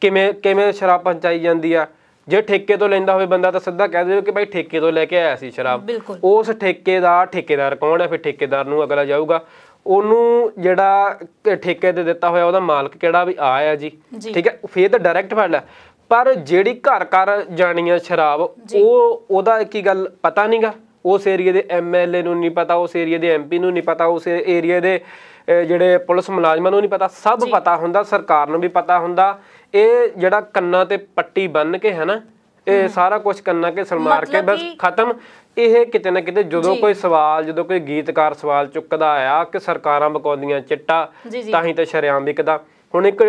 A: ਕਿਵੇਂ ਕਿਵੇਂ ਸ਼ਰਾਬ ਪਹੁੰਚਾਈ ਜਾਂਦੀ ਆ ਜੇ ਠੇਕੇ ਤੋਂ ਲੈਂਦਾ ਹੋਵੇ ਬੰਦਾ ਤਾਂ ਸਿੱਧਾ ਕਹਿ ਦੇਵੇ ਕਿ ਭਾਈ ਠੇਕੇ ਤੋਂ ਲੈ ਕੇ ਆਇਆ ਸੀ ਸ਼ਰਾਬ ਉਸ ਠੇਕੇ ਦਾ ਠੇਕੇਦਾਰ ਕੌਣ ਹੈ ਫਿਰ ਠੇਕੇਦਾਰ ਨੂੰ ਅਗਲਾ ਜਾਊਗਾ ਉਹਨੂੰ ਜਿਹੜਾ ਠੇਕੇ ਤੇ ਦਿੱਤਾ ਹੋਇਆ ਉਹਦਾ ਮਾਲਕ ਕਿਹੜਾ ਵੀ ਆਇਆ ਜੀ ਠੀਕ ਹੈ ਫੇਰ ਤਾਂ ਡਾਇਰੈਕਟ ਫੜ ਲੈ ਪਰ ਜਿਹੜੀ ਘਰ ਘਰ ਜਾਣੀ ਸ਼ਰਾਬ ਉਹ ਉਹਦਾ ਕੀ ਗੱਲ ਪਤਾ ਨਹੀਂਗਾ ਉਸ ਏਰੀਆ ਦੇ ਐਮਐਲਏ ਨੂੰ ਨਹੀਂ ਪਤਾ ਉਸ ਏਰੀਆ ਦੇ ਐਮਪੀ ਨੂੰ ਨਹੀਂ ਪਤਾ ਉਸ ਏਰੀਆ ਦੇ ਜਿਹੜੇ ਪੁਲਿਸ ਮੁਲਾਜ਼ਮਾਂ ਨੂੰ ਨਹੀਂ ਪਤਾ ਸਭ ਪਤਾ ਹੁੰਦਾ ਸਰਕਾਰ ਨੂੰ ਵੀ ਪਤਾ ਹੁੰਦਾ ਇਹ ਜਿਹੜਾ ਕੰਨਾਂ ਤੇ ਪੱਟੀ ਬੰਨ ਕੇ ਹੈ ਨਾ ਇਹ ਸਾਰਾ ਕੁਝ ਕੰਨਾਂ ਕੇ ਸਲਮਾਰ ਕੇ ਬਸ ਖਤਮ ਇਹ ਕਿਤੇ ਨਾ ਕਿਤੇ ਜਦੋਂ ਕੋਈ ਸਵਾਲ ਜਦੋਂ ਕੋਈ ਗੀਤਕਾਰ ਸਵਾਲ ਚੁੱਕਦਾ ਆ ਕਿ ਸਰਕਾਰਾਂ ਬਕਾਉਂਦੀਆਂ ਚਿੱਟਾ ਤਾਂ ਹੀ ਤਾਂ ਸ਼ਰਿਆਮ ਵਿਕਦਾ ਹੁਣ ਇੱਕ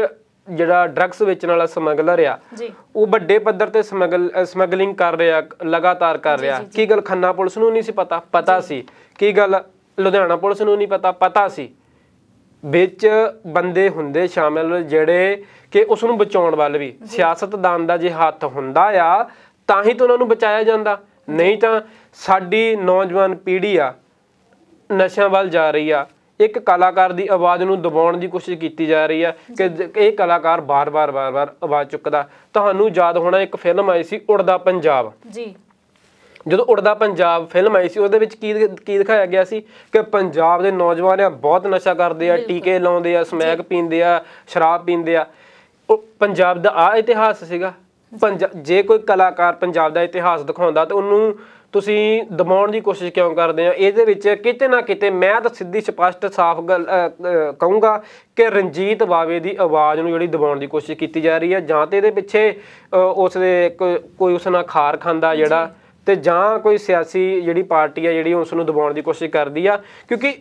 A: ਜਿਹੜਾ ਡਰੱਗਸ ਵੇਚਣ ਵਾਲਾ ਸਮਗਲਰ ਆ ਉਹ ਵੱਡੇ ਪੱਧਰ ਤੇ ਸਮਗਲ ਸਮਗਲਿੰਗ ਕਰ ਰਿਹਾ ਲਗਾਤਾਰ ਕਰ ਰਿਹਾ ਕੀ ਗੱਲ ਖੰਨਾ ਪੁਲਿਸ ਨੂੰ ਨਹੀਂ ਸੀ ਪਤਾ ਪਤਾ ਸੀ ਕੀ ਗੱਲ ਲੁਧਿਆਣਾ ਪੁਲਿਸ ਨੂੰ ਨਹੀਂ ਪਤਾ ਪਤਾ ਸੀ ਵਿੱਚ ਬੰਦੇ ਹੁੰਦੇ ਸ਼ਾਮਿਲ ਜਿਹੜੇ ਕਿ ਉਸ ਨੂੰ ਬਚਾਉਣ ਵੱਲ ਵੀ ਸਿਆਸਤਦਾਨ ਦਾ ਜੇ ਹੱਥ ਹੁੰਦਾ ਆ ਤਾਂ ਹੀ ਤਾਂ ਉਹਨਾਂ ਨੂੰ ਬਚਾਇਆ ਜਾਂਦਾ ਨਹੀਂ ਤਾਂ ਸਾਡੀ ਨੌਜਵਾਨ ਪੀੜ੍ਹੀ ਆ ਨਸ਼ਿਆਂ ਵੱਲ ਜਾ ਰਹੀ ਆ ਇੱਕ ਕਲਾਕਾਰ ਦੀ ਆਵਾਜ਼ ਨੂੰ ਦਬਾਉਣ ਦੀ ਕੋਸ਼ਿਸ਼ ਕੀਤੀ ਜਾ ਰਹੀ ਆ ਕਿ ਇਹ ਕਲਾਕਾਰ ਬਾਰ-ਬਾਰ ਬਾਰ-ਬਾਰ ਆਵਾਜ਼ ਚੁੱਕਦਾ ਤੁਹਾਨੂੰ ਯਾਦ ਹੋਣਾ ਇੱਕ ਫਿਲਮ ਆਈ ਸੀ ਉੜਦਾ ਪੰਜਾਬ ਜੀ ਜਦੋਂ ਉੜਦਾ ਪੰਜਾਬ ਫਿਲਮ ਆਈ ਸੀ ਉਹਦੇ ਵਿੱਚ ਕੀ ਕੀ ਦਿਖਾਇਆ ਗਿਆ ਸੀ ਕਿ ਪੰਜਾਬ ਦੇ ਨੌਜਵਾਨ ਆ ਬਹੁਤ ਨਸ਼ਾ ਕਰਦੇ ਆ ਟੀਕੇ ਲਾਉਂਦੇ ਆ ਸਮੈਕ ਪੀਂਦੇ ਆ ਸ਼ਰਾਬ ਪੀਂਦੇ ਆ ਉਹ ਪੰਜਾਬ ਦਾ ਆ ਇਤਿਹਾਸ ਸੀਗਾ ਜੇ ਕੋਈ ਕਲਾਕਾਰ ਪੰਜਾਬ ਦਾ ਇਤਿਹਾਸ ਦਿਖਾਉਂਦਾ ਤਾਂ ਉਹਨੂੰ ਤੁਸੀਂ ਦਬਾਉਣ ਦੀ ਕੋਸ਼ਿਸ਼ ਕਿਉਂ ਕਰਦੇ ਆ ਇਹਦੇ ਵਿੱਚ ਕਿਤੇ ਨਾ ਕਿਤੇ ਮੈਂ ਤਾਂ ਸਿੱਧੀ ਸਪਸ਼ਟ ਸਾਫ਼ ਗੱਲ ਕਹੂੰਗਾ ਕਿ ਰਣਜੀਤ ਬਾਵੇ ਦੀ ਆਵਾਜ਼ ਨੂੰ ਜਿਹੜੀ ਦਬਾਉਣ ਦੀ ਕੋਸ਼ਿਸ਼ ਕੀਤੀ ਜਾ ਰਹੀ ਹੈ ਜਾਂ ਤੇ ਇਹਦੇ ਪਿੱਛੇ ਉਸ ਦੇ ਕੋਈ ਉਸ ਨਾਲ ਖਾਰ ਖਾਂਦਾ ਜਿਹੜਾ ਤੇ ਜਾਂ ਕੋਈ ਸਿਆਸੀ ਜਿਹੜੀ ਪਾਰਟੀ ਆ ਜਿਹੜੀ ਉਸ ਨੂੰ ਦਬਾਉਣ ਦੀ ਕੋਸ਼ਿਸ਼ ਕਰਦੀ ਆ ਕਿਉਂਕਿ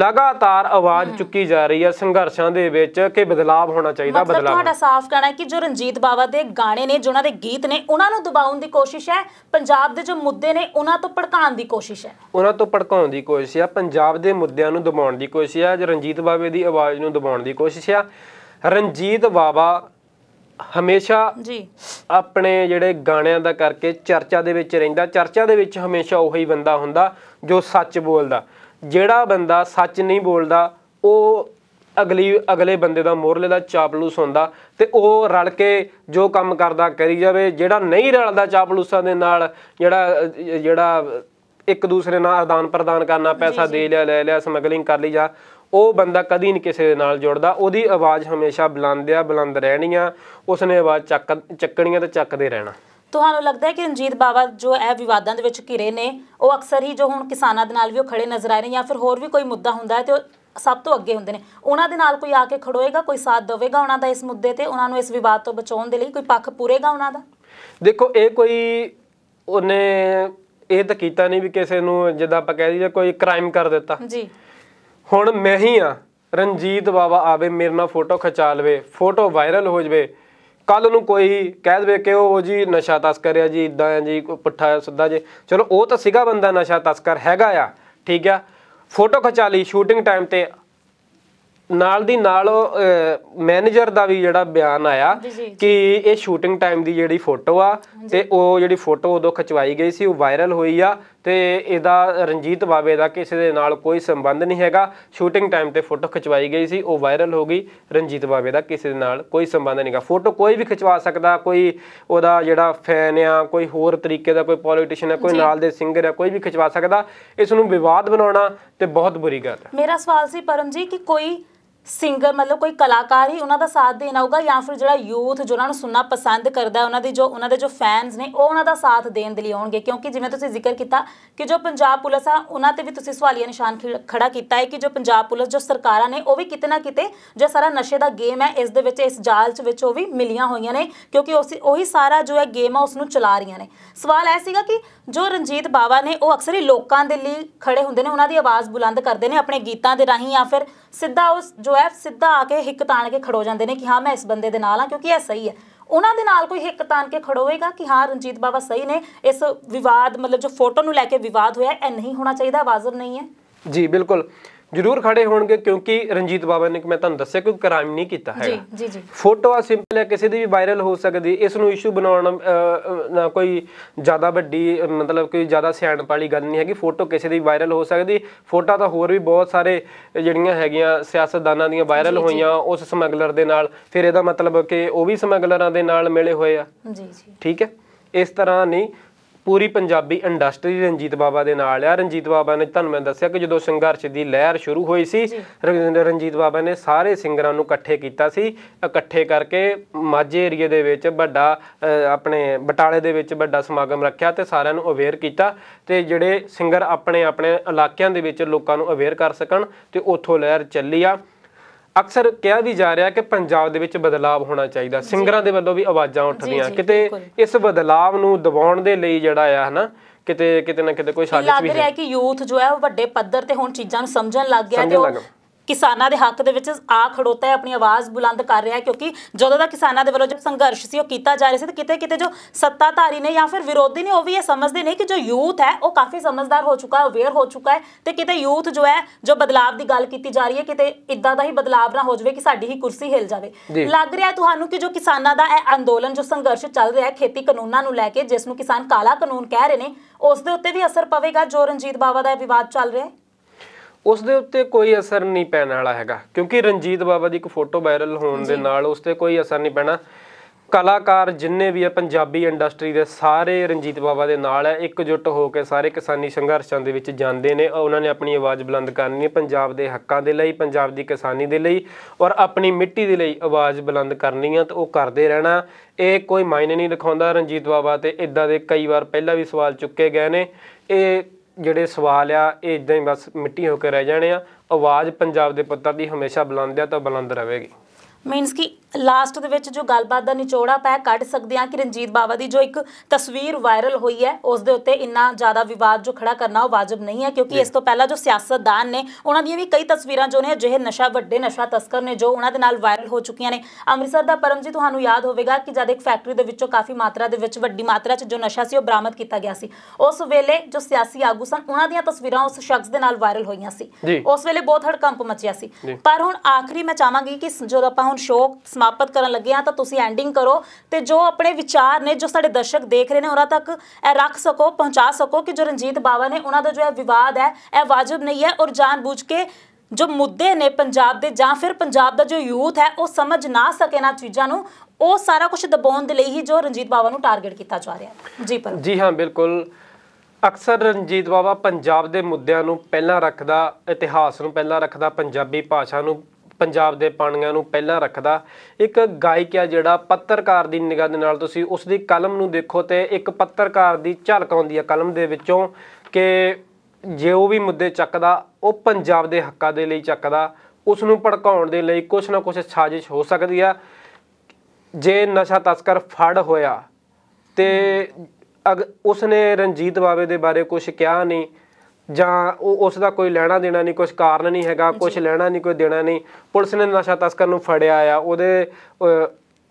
A: ਲਗਾਤਾਰ ਆਵਾਜ਼ ਚੁੱਕੀ ਜਾ ਰਹੀ ਹੈ ਸੰਘਰਸ਼ਾਂ ਦੇ ਵਿੱਚ ਕਿ ਬਦਲਾਅ ਹੋਣਾ ਚਾਹੀਦਾ ਬਦਲਾਅ ਮਤਲਬ ਤੁਹਾਡਾ
B: ਸਾਫ਼ ਕਹਿਣਾ ਹੈ ਕਿ ਜੋ ਰਣਜੀਤ ਬਾਵਾ ਦੇ ਗਾਣੇ ਨੇ ਜਿਨ੍ਹਾਂ ਦੇ ਗੀਤ ਨੇ ਉਹਨਾਂ ਨੂੰ ਦਬਾਉਣ ਦੀ ਕੋਸ਼ਿਸ਼ ਹੈ ਪੰਜਾਬ ਦੇ ਜੋ ਮੁੱਦੇ ਨੇ ਉਹਨਾਂ ਤੋਂ ਭੜਕਾਉਣ ਦੀ ਕੋਸ਼ਿਸ਼ ਹੈ
A: ਉਹਨਾਂ ਤੋਂ ਭੜਕਾਉਣ ਦੀ ਕੋਸ਼ਿਸ਼ ਹੈ ਪੰਜਾਬ ਦੇ ਮੁੱਦਿਆਂ ਨੂੰ ਦਬਾਉਣ ਦੀ ਕੋਸ਼ਿਸ਼ ਹੈ ਰਣਜੀਤ ਬਾਵੇ ਦੀ ਆਵਾਜ਼ ਨੂੰ ਦਬਾਉਣ ਦੀ ਕੋਸ਼ਿਸ਼ ਹੈ ਰਣਜੀਤ ਬਾਵਾ ਹਮੇਸ਼ਾ ਜੀ ਆਪਣੇ ਜਿਹੜੇ ਗਾਣਿਆਂ ਦਾ ਕਰਕੇ ਚਰਚਾ ਦੇ ਵਿੱਚ ਰਹਿੰਦਾ ਚਰਚਾ ਦੇ ਵਿੱਚ ਹਮੇਸ਼ਾ ਉਹੀ ਬੰਦਾ ਹੁੰਦਾ ਜੋ ਸੱਚ ਬੋਲਦਾ ਜਿਹੜਾ ਬੰਦਾ ਸੱਚ ਨਹੀਂ ਬੋਲਦਾ ਉਹ ਅਗਲੀ ਅਗਲੇ ਬੰਦੇ ਦਾ ਮੋਰਲੇ ਦਾ ਚਾਪਲੂਸ ਹੁੰਦਾ ਤੇ ਉਹ ਰਲ ਕੇ ਜੋ ਕੰਮ ਕਰਦਾ ਕਰੀ ਜਾਵੇ ਜਿਹੜਾ ਨਹੀਂ ਰਲਦਾ ਚਾਪਲੂਸਾਂ ਦੇ ਨਾਲ ਜਿਹੜਾ ਜਿਹੜਾ ਇੱਕ ਦੂਸਰੇ ਨਾਲ ਆਦਾਨ ਪ੍ਰਦਾਨ ਕਰਨਾ ਪੈਸਾ ਦੇ ਲਿਆ ਲੈ ਲਿਆ ਸਮਗਲਿੰਗ ਕਰ ਲਈ ਜਾ ਉਹ ਬੰਦਾ ਕਦੀ ਨਹੀਂ ਕਿਸੇ ਦੇ ਨਾਲ ਜੁੜਦਾ ਉਹਦੀ ਆਵਾਜ਼ ਹਮੇਸ਼ਾ ਬੁਲੰਦ ਆ ਬੁਲੰਦ ਰਹਿਣੀ ਆ ਉਸਨੇ ਆਵਾਜ਼ ਚੱਕ ਚੱਕਣੀਆਂ ਤੇ ਚੱਕਦੇ ਰਹਿਣਾ
B: ਤੁਹਾਨੂੰ ਲੱਗਦਾ ਹੈ ਕਿ ਰਣਜੀਤ ਬਾਵਾ ਜੋ ਇਹ ਵਿਵਾਦਾਂ ਦੇ ਵਿੱਚ ਘਿਰੇ ਨੇ ਉਹ ਅਕਸਰ ਹੀ ਜੋ ਹੁਣ ਕਿਸਾਨਾਂ ਦੇ ਨਾਲ ਵੀ ਉਹ ਖੜੇ ਨਜ਼ਰ ਆ ਰਹੇ ਜਾਂ ਫਿਰ ਹੋਰ ਵੀ ਕੋਈ ਮੁੱਦਾ ਹੁੰਦਾ ਹੈ ਤੇ ਉਹ ਸਭ ਤੋਂ ਅੱਗੇ ਹੁੰਦੇ ਨੇ ਉਹਨਾਂ ਦੇ ਨਾਲ ਕੋਈ ਆ ਕੇ ਖੜੋਏਗਾ ਕੋਈ ਸਾਥ ਦੇਵੇਗਾ ਉਹਨਾਂ ਦਾ ਇਸ ਮੁੱਦੇ ਤੇ ਉਹਨਾਂ ਨੂੰ ਇਸ ਵਿਵਾਦ ਤੋਂ ਬਚਾਉਣ ਦੇ ਲਈ ਕੋਈ ਪੱਖ ਪੂਰੇਗਾ ਉਹਨਾਂ ਦਾ
A: ਦੇਖੋ ਇਹ ਕੋਈ ਉਹਨੇ ਇਹ ਤਾਂ ਕੀਤਾ ਨਹੀਂ ਵੀ ਕਿਸੇ ਨੂੰ ਜਿੱਦਾਂ ਆਪਾਂ ਕਹਿ ਦਈਏ ਕੋਈ ਕ੍ਰਾਈਮ ਕਰ ਦਿੱਤਾ ਜੀ ਹੁਣ ਮੈਂ ਹੀ ਆ ਰਣਜੀਤ ਬਾਬਾ ਆਵੇ ਮੇਰੇ ਨਾਲ ਫੋਟੋ ਖਿਚਾ ਲਵੇ ਫੋਟੋ ਵਾਇਰਲ ਹੋ ਜਵੇ ਕੱਲ ਨੂੰ ਕੋਈ ਕਹਿ ਦੇਵੇ ਕਿ ਉਹ ਜੀ ਨਸ਼ਾ ਤਸਕਰ ਆ ਜੀ ਇਦਾਂ ਆ ਜੀ ਕੋਈ ਪੁੱਠਾ ਸਿੱਧਾ ਜੇ ਚਲੋ ਉਹ ਤਾਂ ਸਿਗਾ ਬੰਦਾ ਨਸ਼ਾ ਤਸਕਰ ਹੈਗਾ ਆ ਠੀਕ ਆ ਫੋਟੋ ਖਿਚਾ ਲਈ ਸ਼ੂਟਿੰਗ ਟਾਈਮ ਤੇ ਨਾਲ ਦੀ ਨਾਲ ਮੈਨੇਜਰ ਦਾ ਵੀ ਜਿਹੜਾ ਬਿਆਨ ਆਇਆ ਕਿ ਇਹ ਸ਼ੂਟਿੰਗ ਟਾਈਮ ਦੀ ਜਿਹੜੀ ਫੋਟੋ ਆ ਤੇ ਉਹ ਜਿਹੜੀ ਫੋਟੋ ਉਦੋਂ ਖਿਚਵਾਈ ਗਈ ਸੀ ਉਹ ਵਾਇਰਲ ਹੋਈ ਆ ਤੇ ਇਹਦਾ ਰਣਜੀਤ ਬਾਵੇ ਦਾ ਕਿਸੇ ਦੇ ਨਾਲ ਕੋਈ ਸੰਬੰਧ ਨਹੀਂ ਹੈਗਾ ਸ਼ੂਟਿੰਗ ਟਾਈਮ ਤੇ ਫੋਟੋ ਖਿਚਵਾਈ ਗਈ ਸੀ ਉਹ ਵਾਇਰਲ ਹੋ ਗਈ ਰਣਜੀਤ ਬਾਵੇ ਦਾ ਕਿਸੇ ਦੇ ਨਾਲ ਕੋਈ ਸੰਬੰਧ ਨਹੀਂਗਾ ਫੋਟੋ ਕੋਈ ਵੀ ਖਿਚਵਾ ਸਕਦਾ ਕੋਈ ਉਹਦਾ ਜਿਹੜਾ ਫੈਨ ਆ ਕੋਈ ਹੋਰ ਤਰੀਕੇ ਦਾ ਕੋਈ ਪੋਲੀਟੀਸ਼ੀਅਨ ਆ ਕੋਈ ਨਾਲ ਦੇ ਸਿੰਗਰ ਆ ਕੋਈ ਵੀ ਖਿਚਵਾ ਸਕਦਾ ਇਸ ਨੂੰ ਵਿਵਾਦ ਬਣਾਉਣਾ ਤੇ ਬਹੁਤ ਬੁਰੀ ਗੱਲ
B: ਹੈ ਮੇਰਾ ਸਵਾਲ ਸੀ ਪਰਮ ਜੀ ਕਿ ਕੋਈ ਸਿੰਗਰ ਮਤਲਬ ਕੋਈ ਕਲਾਕਾਰ ਹੀ ਉਹਨਾਂ ਦਾ ਸਾਥ ਦੇਣਾ ਹੋਊਗਾ ਜਾਂ ਫਿਰ ਜਿਹੜਾ ਯੂਥ ਜਿਹਨਾਂ ਨੂੰ ਸੁਣਨਾ ਪਸੰਦ ਕਰਦਾ ਉਹਨਾਂ ਦੇ ਜੋ ਉਹਨਾਂ ਦੇ ਜੋ ਫੈਨਸ ਨੇ ਉਹ ਉਹਨਾਂ ਦਾ ਸਾਥ ਦੇਣ ਦੇ ਲਈ ਆਉਣਗੇ ਕਿਉਂਕਿ ਜਿਵੇਂ ਤੁਸੀਂ ਜ਼ਿਕਰ ਕੀਤਾ ਕਿ ਜੋ ਪੰਜਾਬ ਪੁਲਿਸ ਆ ਉਹਨਾਂ ਤੇ ਵੀ ਤੁਸੀਂ ਸਵਾਲੀਆ ਨਿਸ਼ਾਨ ਖੜਾ ਕੀਤਾ ਹੈ ਕਿ ਜੋ ਪੰਜਾਬ ਪੁਲਿਸ ਜੋ ਸਰਕਾਰਾਂ ਨੇ ਉਹ ਵੀ ਕਿਤੇ ਨਾ ਕਿਤੇ ਜੋ ਸਾਰਾ ਨਸ਼ੇ ਦਾ ਗੇਮ ਹੈ ਇਸ ਦੇ ਵਿੱਚ ਇਸ ਜਾਲ 'ਚ ਵਿੱਚ ਉਹ ਵੀ ਮਿਲੀਆਂ ਹੋਈਆਂ ਨੇ ਕਿਉਂਕਿ ਉਸ ਉਹੀ ਸਾਰਾ ਜੋ ਹੈ ਗੇਮ ਆ ਉਸ ਨੂੰ ਚਲਾ ਰਹੀਆਂ ਨੇ ਸਵਾਲ ਐ ਸੀਗਾ ਕਿ ਜੋ ਰਣਜੀਤ ਬਾਵਾ ਨੇ ਉਹ ਅਕਸਰ ਹੀ ਲੋਕਾਂ ਦੇ ਲਈ ਖੜੇ ਹੁੰਦੇ ਨੇ ਉਹਨਾਂ ਦੀ ਆਵਾਜ਼ ਬੁਲੰਦ ਕਰਦੇ ਨੇ ਆਪਣੇ ਗੀਤਾਂ ਦੇ ਰਾਹੀਂ ਜਾਂ ਫਿਰ ਸਿੱਧਾ ਉਸ ਜੋ ਜੋ ਹੈ ਸਿੱਧਾ ਆ ਕੇ ਹਿੱਕ ਤਾਣ ਕੇ ਖੜੋ ਜਾਂਦੇ ਨੇ ਕਿ ਹਾਂ ਮੈਂ ਇਸ ਬੰਦੇ ਦੇ ਨਾਲ ਆ ਕਿਉਂਕਿ ਇਹ ਸਹੀ ਹੈ ਉਹਨਾਂ ਦੇ ਨਾਲ ਕੋਈ ਹਿੱਕ ਤਾਨ ਕੇ ਖੜੋਏਗਾ ਕਿ ਹਾਂ ਰਣਜੀਤ ਬਾਵਾ ਸਹੀ ਨੇ ਇਸ ਵਿਵਾਦ ਮਤਲਬ ਜੋ ਫੋਟੋ ਨੂੰ ਲੈ ਕੇ ਵਿਵਾਦ ਹੋਇਆ ਇਹ ਨਹੀਂ ਹੋਣਾ ਚਾਹੀਦਾ ਵਾਜ਼ਬ ਨਹੀਂ ਹੈ
A: ਜੀ ਬਿਲਕੁਲ ਜ਼ਰੂਰ ਖੜੇ ਹੋਣਗੇ ਕਿਉਂਕਿ ਰਣਜੀਤ ਬਾਵਾ ਨੇ ਕਿ ਮੈਂ ਤੁਹਾਨੂੰ ਦੱਸਿਆ ਕੋਈ ਕ੍ਰਾਈਮ ਨਹੀਂ ਕੀਤਾ ਹੈ ਜੀ ਜੀ ਜੀ ਫੋਟੋ ਆ ਸਿੰਪਲ ਹੈ ਕਿਸੇ ਦੀ ਵੀ ਵਾਇਰਲ ਹੋ ਸਕਦੀ ਇਸ ਨੂੰ ਇਸ਼ੂ ਬਣਾਉਣ ਨਾ ਕੋਈ ਜ਼ਿਆਦਾ ਵੱਡੀ ਮਤਲਬ ਕੋਈ ਜ਼ਿਆਦਾ ਸਿਆਣਪ ਵਾਲੀ ਗੱਲ ਨਹੀਂ ਹੈਗੀ ਫੋਟੋ ਕਿਸੇ ਦੀ ਵਾਇਰਲ ਹੋ ਸਕਦੀ ਫੋਟਾ ਤਾਂ ਹੋਰ ਵੀ ਬਹੁਤ ਸਾਰੇ ਜਿਹੜੀਆਂ ਹੈਗੀਆਂ ਸਿਆਸਤਦਾਨਾਂ ਦੀਆਂ ਵਾਇਰਲ ਹੋਈਆਂ ਉਸ ਸਮਗਲਰ ਦੇ ਨਾਲ ਫਿਰ ਇਹਦਾ ਮਤਲਬ ਕਿ ਉਹ ਵੀ ਸਮਗਲਰਾਂ ਦੇ ਨਾਲ ਮਿਲੇ ਹੋਏ ਆ ਜੀ ਜੀ ਠੀਕ ਹੈ ਇਸ ਤਰ੍ਹਾਂ ਨਹੀਂ ਪੂਰੀ ਪੰਜਾਬੀ ਇੰਡਸਟਰੀ ਰਣਜੀਤ ਬਾਬਾ ਦੇ ਨਾਲ ਆ ਰਣਜੀਤ ਬਾਬਾ ਨੇ ਤੁਹਾਨੂੰ ਮੈਂ ਦੱਸਿਆ ਕਿ ਜਦੋਂ ਸੰਘਰਸ਼ ਦੀ ਲਹਿਰ ਸ਼ੁਰੂ ਹੋਈ ਸੀ ਰਣਜੀਤ ਬਾਬਾ ਨੇ ਸਾਰੇ ਸਿੰਗਰਾਂ ਨੂੰ ਇਕੱਠੇ ਕੀਤਾ ਸੀ ਇਕੱਠੇ ਕਰਕੇ ਮਾਝੇ ਏਰੀਆ ਦੇ ਵਿੱਚ ਵੱਡਾ ਆਪਣੇ ਬਟਾਲੇ ਦੇ ਵਿੱਚ ਵੱਡਾ ਸਮਾਗਮ ਰੱਖਿਆ ਤੇ ਸਾਰਿਆਂ ਨੂੰ ਅਵੇਅਰ ਕੀਤਾ ਤੇ ਜਿਹੜੇ ਸਿੰਗਰ ਆਪਣੇ ਆਪਣੇ ਇਲਾਕਿਆਂ ਦੇ ਵਿੱਚ ਲੋਕਾਂ ਨੂੰ ਅਵੇਅਰ ਕਰ ਸਕਣ ਤੇ ਉੱਥੋਂ ਲਹਿਰ ਚੱਲੀ ਆ ਅਕਸਰ ਕਿਹਾ ਵੀ ਜਾ ਰਿਹਾ ਕਿ ਪੰਜਾਬ ਦੇ ਵਿੱਚ ਬਦਲਾਅ ਹੋਣਾ ਚਾਹੀਦਾ ਸਿੰਗਰਾਂ ਦੇ ਵੱਲੋਂ ਵੀ ਆਵਾਜ਼ਾਂ ਉੱਠਦੀਆਂ ਕਿਤੇ ਇਸ ਬਦਲਾਅ ਨੂੰ ਦਬਾਉਣ ਦੇ ਲਈ ਜਿਹੜਾ ਆ ਹਨਾ ਕਿਤੇ ਕਿਤੇ ਨਾ ਕਿਤੇ ਕੋਈ ਸਾਜ਼ਿਸ਼ ਵੀ ਹੈ ਲੱਗ ਰਿਹਾ ਕਿ
B: ਯੂਥ ਜੋ ਹੈ ਉਹ ਵੱਡੇ ਪੱਧਰ ਤੇ ਹੁਣ ਚੀਜ਼ਾਂ ਨੂੰ ਸਮਝਣ ਲੱਗ ਗਿਆ ਤੇ ਕਿਸਾਨਾਂ ਦੇ ਹੱਕ ਦੇ ਵਿੱਚ ਆ ਖੜੋਤਾ ਹੈ ਆਪਣੀ ਆਵਾਜ਼ ਬੁਲੰਦ ਕਰ ਰਿਹਾ ਹੈ ਕਿਉਂਕਿ ਜਦੋਂ ਦਾ ਕਿਸਾਨਾਂ ਦੇ ਵੱਲੋਂ ਜੋ ਸੰਘਰਸ਼ ਸੀ ਉਹ ਕੀਤਾ ਜਾ ਰਿਹਾ ਸੀ ਤੇ ਕਿਤੇ ਕਿਤੇ ਜੋ ਸੱਤਾਧਾਰੀ ਨੇ ਜਾਂ ਫਿਰ ਵਿਰੋਧੀ ਨੇ ਉਹ ਵੀ ਇਹ ਸਮਝਦੇ ਨੇ ਕਿ ਜੋ ਯੂਥ ਹੈ ਉਹ ਕਾਫੀ ਸਮਝਦਾਰ ਹੋ ਚੁੱਕਾ ਹੈ ਅਵੇਅਰ ਹੋ ਚੁੱਕਾ ਹੈ ਤੇ ਕਿਤੇ ਯੂਥ ਜੋ ਹੈ ਜੋ ਬਦਲਾਅ ਦੀ ਗੱਲ ਕੀਤੀ ਜਾ ਰਹੀ ਹੈ ਕਿਤੇ ਇਦਾਂ ਦਾ ਹੀ ਬਦਲਾਅ ਨਾ ਹੋ ਜਾਵੇ ਕਿ ਸਾਡੀ ਹੀ ਕੁਰਸੀ ਹਿਲ ਜਾਵੇ ਲੱਗ ਰਿਹਾ ਤੁਹਾਨੂੰ ਕਿ ਜੋ ਕਿਸਾਨਾਂ ਦਾ ਇਹ ਅੰਦੋਲਨ ਜੋ ਸੰਘਰਸ਼ ਚੱਲ ਰਿਹਾ ਹੈ ਖੇਤੀ ਕਾਨੂੰਨਾਂ ਨੂੰ ਲੈ ਕੇ ਜਿਸ ਨੂੰ ਕਿਸਾਨ ਕਾਲਾ ਕਾਨੂੰਨ ਕਹਿ ਰਹੇ ਨੇ ਉਸ ਦੇ ਉੱਤੇ ਵੀ ਅਸਰ ਪਵੇਗਾ ਜੋ ਰਣਜੀਤ ਬਾਵਾ ਦਾ ਵਿਵਾਦ ਚੱਲ ਰਿਹਾ ਹੈ
A: ਉਸ ਦੇ ਉੱਤੇ ਕੋਈ ਅਸਰ ਨਹੀਂ ਪੈਣ ਵਾਲਾ ਹੈਗਾ ਕਿਉਂਕਿ ਰਣਜੀਤ ਬਾਬਾ ਦੀ ਇੱਕ ਫੋਟੋ ਵਾਇਰਲ ਹੋਣ ਦੇ ਨਾਲ ਉਸ ਤੇ ਕੋਈ ਅਸਰ ਨਹੀਂ ਪੈਣਾ ਕਲਾਕਾਰ ਜਿੰਨੇ ਵੀ ਆ ਪੰਜਾਬੀ ਇੰਡਸਟਰੀ ਦੇ ਸਾਰੇ ਰਣਜੀਤ ਬਾਬਾ ਦੇ ਨਾਲ ਹੈ ਇੱਕਜੁੱਟ ਹੋ ਕੇ ਸਾਰੇ ਕਿਸਾਨੀ ਸੰਘਰਸ਼ਾਂ ਦੇ ਵਿੱਚ ਜਾਂਦੇ ਨੇ ਉਹਨਾਂ ਨੇ ਆਪਣੀ ਆਵਾਜ਼ ਬੁਲੰਦ ਕਰਨੀ ਹੈ ਪੰਜਾਬ ਦੇ ਹੱਕਾਂ ਦੇ ਲਈ ਪੰਜਾਬ ਦੀ ਕਿਸਾਨੀ ਦੇ ਲਈ ਔਰ ਆਪਣੀ ਮਿੱਟੀ ਦੇ ਲਈ ਆਵਾਜ਼ ਬੁਲੰਦ ਕਰਨੀ ਹੈ ਤਾਂ ਉਹ ਕਰਦੇ ਰਹਿਣਾ ਇਹ ਕੋਈ ਮਾਇਨੇ ਨਹੀਂ ਦਿਖਾਉਂਦਾ ਰਣਜੀਤ ਬਾਬਾ ਤੇ ਇਦਾਂ ਦੇ ਕਈ ਵਾਰ ਪਹਿਲਾਂ ਵੀ ਸਵਾਲ ਚੁੱਕੇ ਗਏ ਨੇ ਇਹ ਜਿਹੜੇ ਸਵਾਲ ਆ ਇਹ ਇਦਾਂ ਹੀ ਬਸ ਮਿੱਟੀ ਹੋ ਕੇ ਰਹਿ ਜਾਣੇ ਆ ਆਵਾਜ਼ ਪੰਜਾਬ ਦੇ ਪੁੱਤਰ ਦੀ ਹਮੇਸ਼ਾ ਬੁਲੰਦ ਆ ਤਾਂ ਬੁਲੰਦ ਰਹੇਗੀ
B: ਮੀਨਸ ਕਿ ਲਾਸਟ ਦੇ ਵਿੱਚ ਜੋ ਗੱਲਬਾਤ ਦਾ ਨਿਚੋੜਾ ਪਾਇ ਕੱਢ ਸਕਦੇ ਆ ਕਿ ਰਣਜੀਤ ਬਾਵਾ ਦੀ ਜੋ ਇੱਕ ਤਸਵੀਰ ਵਾਇਰਲ ਹੋਈ ਹੈ ਉਸ ਦੇ ਉੱਤੇ ਇੰਨਾ ਜ਼ਿਆਦਾ ਵਿਵਾਦ ਜੋ ਖੜਾ ਕਰਨਾ ਉਹ ਵਾਜਬ ਨਹੀਂ ਹੈ ਕਿਉਂਕਿ ਇਸ ਤੋਂ ਪਹਿਲਾਂ ਜੋ ਸਿਆਸਤਦਾਨ ਨੇ ਉਹਨਾਂ ਦੀਆਂ ਵੀ ਕਈ ਤਸਵੀਰਾਂ ਜੋ ਨੇ ਜਿਹੇ ਨਸ਼ਾ ਵੱਡੇ ਨਸ਼ਾ ਤਸਕਰ ਨੇ ਜੋ ਉਹਨਾਂ ਦੇ ਨਾਲ ਵਾਇਰਲ ਹੋ ਚੁੱਕੀਆਂ ਨੇ ਅੰਮ੍ਰਿਤਸਰ ਦਾ ਪਰਮਜੀਤ ਤੁਹਾਨੂੰ ਯਾਦ ਹੋਵੇਗਾ ਕਿ ਜਦ ਇੱਕ ਫੈਕਟਰੀ ਦੇ ਵਿੱਚੋਂ ਕਾਫੀ ਮਾਤਰਾ ਦੇ ਵਿੱਚ ਵੱਡੀ ਮਾਤਰਾ 'ਚ ਜੋ ਨਸ਼ਾ ਸੀ ਉਹ ਬਰਾਮਦ ਕੀਤਾ ਗਿਆ ਸੀ ਉਸ ਵੇਲੇ ਜੋ ਸਿਆਸੀ ਆਗੂ ਸਨ ਉਹਨਾਂ ਦੀਆਂ ਤਸਵੀਰਾਂ ਉਸ ਸ਼ਖਸ ਦੇ ਨਾਲ ਵਾਇਰਲ ਹੋਈਆਂ ਸੀ ਉਸ ਵੇਲੇ ਬਹੁਤ ਹੜਕੰਪ ਮਚਿਆ ਸੀ ਪਰ ਹੁਣ ਆਖਰੀ ਮੈਂ ਚਾਹਾਂਗੀ ਕਿ ਜਦੋਂ ਆਪਾਂ ਹੁਣ ਸ਼ੋਅ ਸਮਾਪਤ ਕਰਨ ਲੱਗੇ ਆ ਤਾਂ ਤੁਸੀਂ ਐਂਡਿੰਗ ਕਰੋ ਤੇ ਜੋ ਆਪਣੇ ਵਿਚਾਰ ਨੇ ਜੋ ਸਾਡੇ ਦਰਸ਼ਕ ਦੇਖ ਰਹੇ ਨੇ ਉਹਨਾਂ ਤੱਕ ਇਹ ਰੱਖ ਸਕੋ ਪਹੁੰਚਾ ਸਕੋ ਕਿ ਜੋ ਰਣਜੀਤ ਬਾਵਾ ਨੇ ਉਹਨਾਂ ਦਾ ਜੋ ਇਹ ਵਿਵਾਦ ਹੈ ਇਹ ਵਾਜਬ ਨਹੀਂ ਹੈ ਔਰ ਜਾਣਬੁੱਝ ਕੇ ਜੋ ਮੁੱਦੇ ਨੇ ਪੰਜਾਬ ਦੇ ਜਾਂ ਫਿਰ ਪੰਜਾਬ ਦਾ ਜੋ ਯੂਥ ਹੈ ਉਹ ਸਮਝ ਨਾ ਸਕੇ ਨਾ ਚੀਜ਼ਾਂ ਨੂੰ ਉਹ ਸਾਰਾ ਕੁਝ ਦਬਾਉਣ ਦੇ ਲਈ ਹੀ ਜੋ ਰਣਜੀਤ ਬਾਵਾ ਨੂੰ ਟਾਰਗੇਟ ਕੀਤਾ ਜਾ ਰਿਹਾ ਹੈ ਜੀ ਪਰ
A: ਜੀ ਹਾਂ ਬਿਲਕੁਲ ਅਕਸਰ ਰਣਜੀਤ ਬਾਵਾ ਪੰਜਾਬ ਦੇ ਮੁੱਦਿਆਂ ਨੂੰ ਪਹਿਲਾਂ ਰੱਖਦਾ ਇਤਿਹਾਸ ਨੂੰ ਪਹਿਲਾਂ ਰੱਖਦਾ ਪੰਜਾਬੀ ਭਾਸ਼ਾ ਨੂੰ ਪੰਜਾਬ ਦੇ ਪਾਣੀਆਂ ਨੂੰ ਪਹਿਲਾਂ ਰੱਖਦਾ ਇੱਕ ਗਾਇਕ ਆ ਜਿਹੜਾ ਪੱਤਰਕਾਰ ਦੀ ਨਿਗਾਹ ਦੇ ਨਾਲ ਤੁਸੀਂ ਉਸ ਦੀ ਕਲਮ ਨੂੰ ਦੇਖੋ ਤੇ ਇੱਕ ਪੱਤਰਕਾਰ ਦੀ ਝਲਕ ਆਉਂਦੀ ਆ ਕਲਮ ਦੇ ਵਿੱਚੋਂ ਕਿ ਜੇ ਉਹ ਵੀ ਮੁੱਦੇ ਚੱਕਦਾ ਉਹ ਪੰਜਾਬ ਦੇ ਹੱਕਾਂ ਦੇ ਲਈ ਚੱਕਦਾ ਉਸ ਨੂੰ ਭੜਕਾਉਣ ਦੇ ਲਈ ਕੁਛ ਨਾ ਕੁਛ ਸਾਜ਼ਿਸ਼ ਹੋ ਸਕਦੀ ਆ ਜੇ ਨਸ਼ਾ ਤਸਕਰ ਫੜ ਹੋਇਆ ਤੇ ਉਸ ਨੇ ਰਣਜੀਤ ਬਾਵੇ ਦੇ ਬਾਰੇ ਕੁਝ ਕਿਹਾ ਨਹੀਂ ਜਾਂ ਉਹ ਉਸ ਦਾ ਕੋਈ ਲੈਣਾ ਦੇਣਾ ਨਹੀਂ ਕੁਝ ਕਾਰਨ ਨਹੀਂ ਹੈਗਾ ਕੁਝ ਲੈਣਾ ਨਹੀਂ ਕੋਈ ਦੇਣਾ ਨਹੀਂ ਪੁਲਿਸ ਨੇ ਨਸ਼ਾ ਤਸਕਰ ਨੂੰ ਫੜਿਆ ਆ ਉਹਦੇ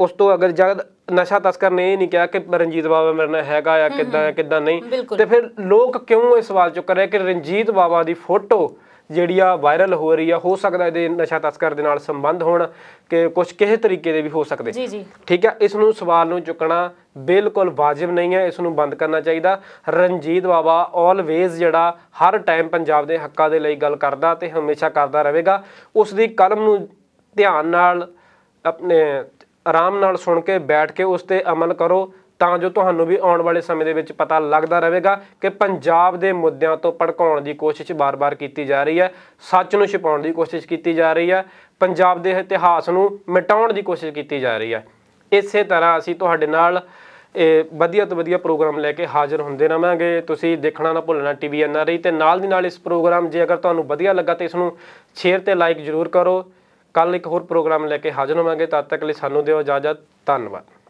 A: ਉਸ ਤੋਂ ਅਗਰ ਜਦ ਨਸ਼ਾ ਤਸਕਰ ਨੇ ਇਹ ਨਹੀਂ ਕਿਹਾ ਕਿ ਰਣਜੀਤ ਬਾਬਾ ਮੇਰੇ ਨਾਲ ਹੈਗਾ ਆ ਕਿੱਦਾਂ ਕਿਦਾਂ ਕਿੱਦਾਂ ਨਹੀਂ ਤੇ ਫਿਰ ਲੋਕ ਕਿਉਂ ਇਹ ਸਵਾਲ ਚੁੱਕ ਰਹੇ ਕਿ ਰਣਜੀਤ ਬਾਬਾ ਦੀ ਫੋਟੋ ਜਿਹੜੀ ਆ ਵਾਇਰਲ ਹੋ ਰਹੀ ਆ ਹੋ ਸਕਦਾ ਇਹਦੇ ਨਸ਼ਾ ਤਸਕਰ ਦੇ ਨਾਲ ਸੰਬੰਧ ਹੋਣ ਕਿ ਕੁਝ ਕਿਸੇ ਤਰੀਕੇ ਦੇ ਵੀ ਹੋ ਸਕਦੇ ਜੀ ਜੀ ਠੀਕ ਆ ਇਸ ਨੂੰ ਸਵਾਲ ਨੂੰ ਚੁੱਕਣਾ ਬਿਲਕੁਲ ਵਾਜਿਬ ਨਹੀਂ ਹੈ ਇਸ ਨੂੰ ਬੰਦ ਕਰਨਾ ਚਾਹੀਦਾ ਰਣਜੀਤ ਬਾਵਾ ਆਲਵੇਜ਼ ਜਿਹੜਾ ਹਰ ਟਾਈਮ ਪੰਜਾਬ ਦੇ ਹੱਕਾਂ ਦੇ ਲਈ ਗੱਲ ਕਰਦਾ ਤੇ ਹਮੇਸ਼ਾ ਕਰਦਾ ਰਹੇਗਾ ਉਸ ਦੀ ਕਲਮ ਨੂੰ ਧਿਆਨ ਨਾਲ ਆਪਣੇ ਆਰਾਮ ਨਾਲ ਸੁਣ ਕੇ ਬੈਠ ਕੇ ਉਸ ਤੇ ਅਮਲ ਕਰੋ ਤਾਂ ਜੋ ਤੁਹਾਨੂੰ ਵੀ ਆਉਣ ਵਾਲੇ ਸਮੇਂ ਦੇ ਵਿੱਚ ਪਤਾ ਲੱਗਦਾ ਰਹੇਗਾ ਕਿ ਪੰਜਾਬ ਦੇ ਮੁੱਦਿਆਂ ਤੋਂ ਭੜਕਾਉਣ ਦੀ ਕੋਸ਼ਿਸ਼ ਬਾਰ-ਬਾਰ ਕੀਤੀ ਜਾ ਰਹੀ ਹੈ ਸੱਚ ਨੂੰ ਛੁਪਾਉਣ ਦੀ ਕੋਸ਼ਿਸ਼ ਕੀਤੀ ਜਾ ਰਹੀ ਹੈ ਪੰਜਾਬ ਦੇ ਇਤਿਹਾਸ ਨੂੰ ਮਿਟਾਉਣ ਦੀ ਕੋਸ਼ਿਸ਼ ਕੀਤੀ ਜਾ ਰਹੀ ਹੈ ਇਸੇ ਤਰ੍ਹਾਂ ਅਸੀਂ ਤੁਹਾਡੇ ਨਾਲ ਇਹ ਵਧੀਆ ਤੋਂ ਵਧੀਆ ਪ੍ਰੋਗਰਾਮ ਲੈ ਕੇ ਹਾਜ਼ਰ ਹੁੰਦੇ ਰਵਾਂਗੇ ਤੁਸੀਂ ਦੇਖਣਾ ਨਾ ਭੁੱਲਣਾ ਟੀਵੀ ਆਈ ਤੇ ਨਾਲ ਦੀ ਨਾਲ ਇਸ ਪ੍ਰੋਗਰਾਮ ਜੇ ਅਗਰ ਤੁਹਾਨੂੰ ਵਧੀਆ ਲੱਗਾ ਤੇ ਇਸ ਨੂੰ ਸ਼ੇਅਰ ਤੇ ਲਾਈਕ ਜ਼ਰੂਰ ਕਰੋ ਕੱਲ ਇੱਕ ਹੋਰ ਪ੍ਰੋਗਰਾਮ ਲੈ ਕੇ ਹਾਜ਼ਰ ਹੋਵਾਂਗੇ ਤਦ ਤੱਕ ਲਈ ਸਾਨੂੰ ਦਿਓ ਇਜਾਜ਼ਤ ਧੰਨਵਾਦ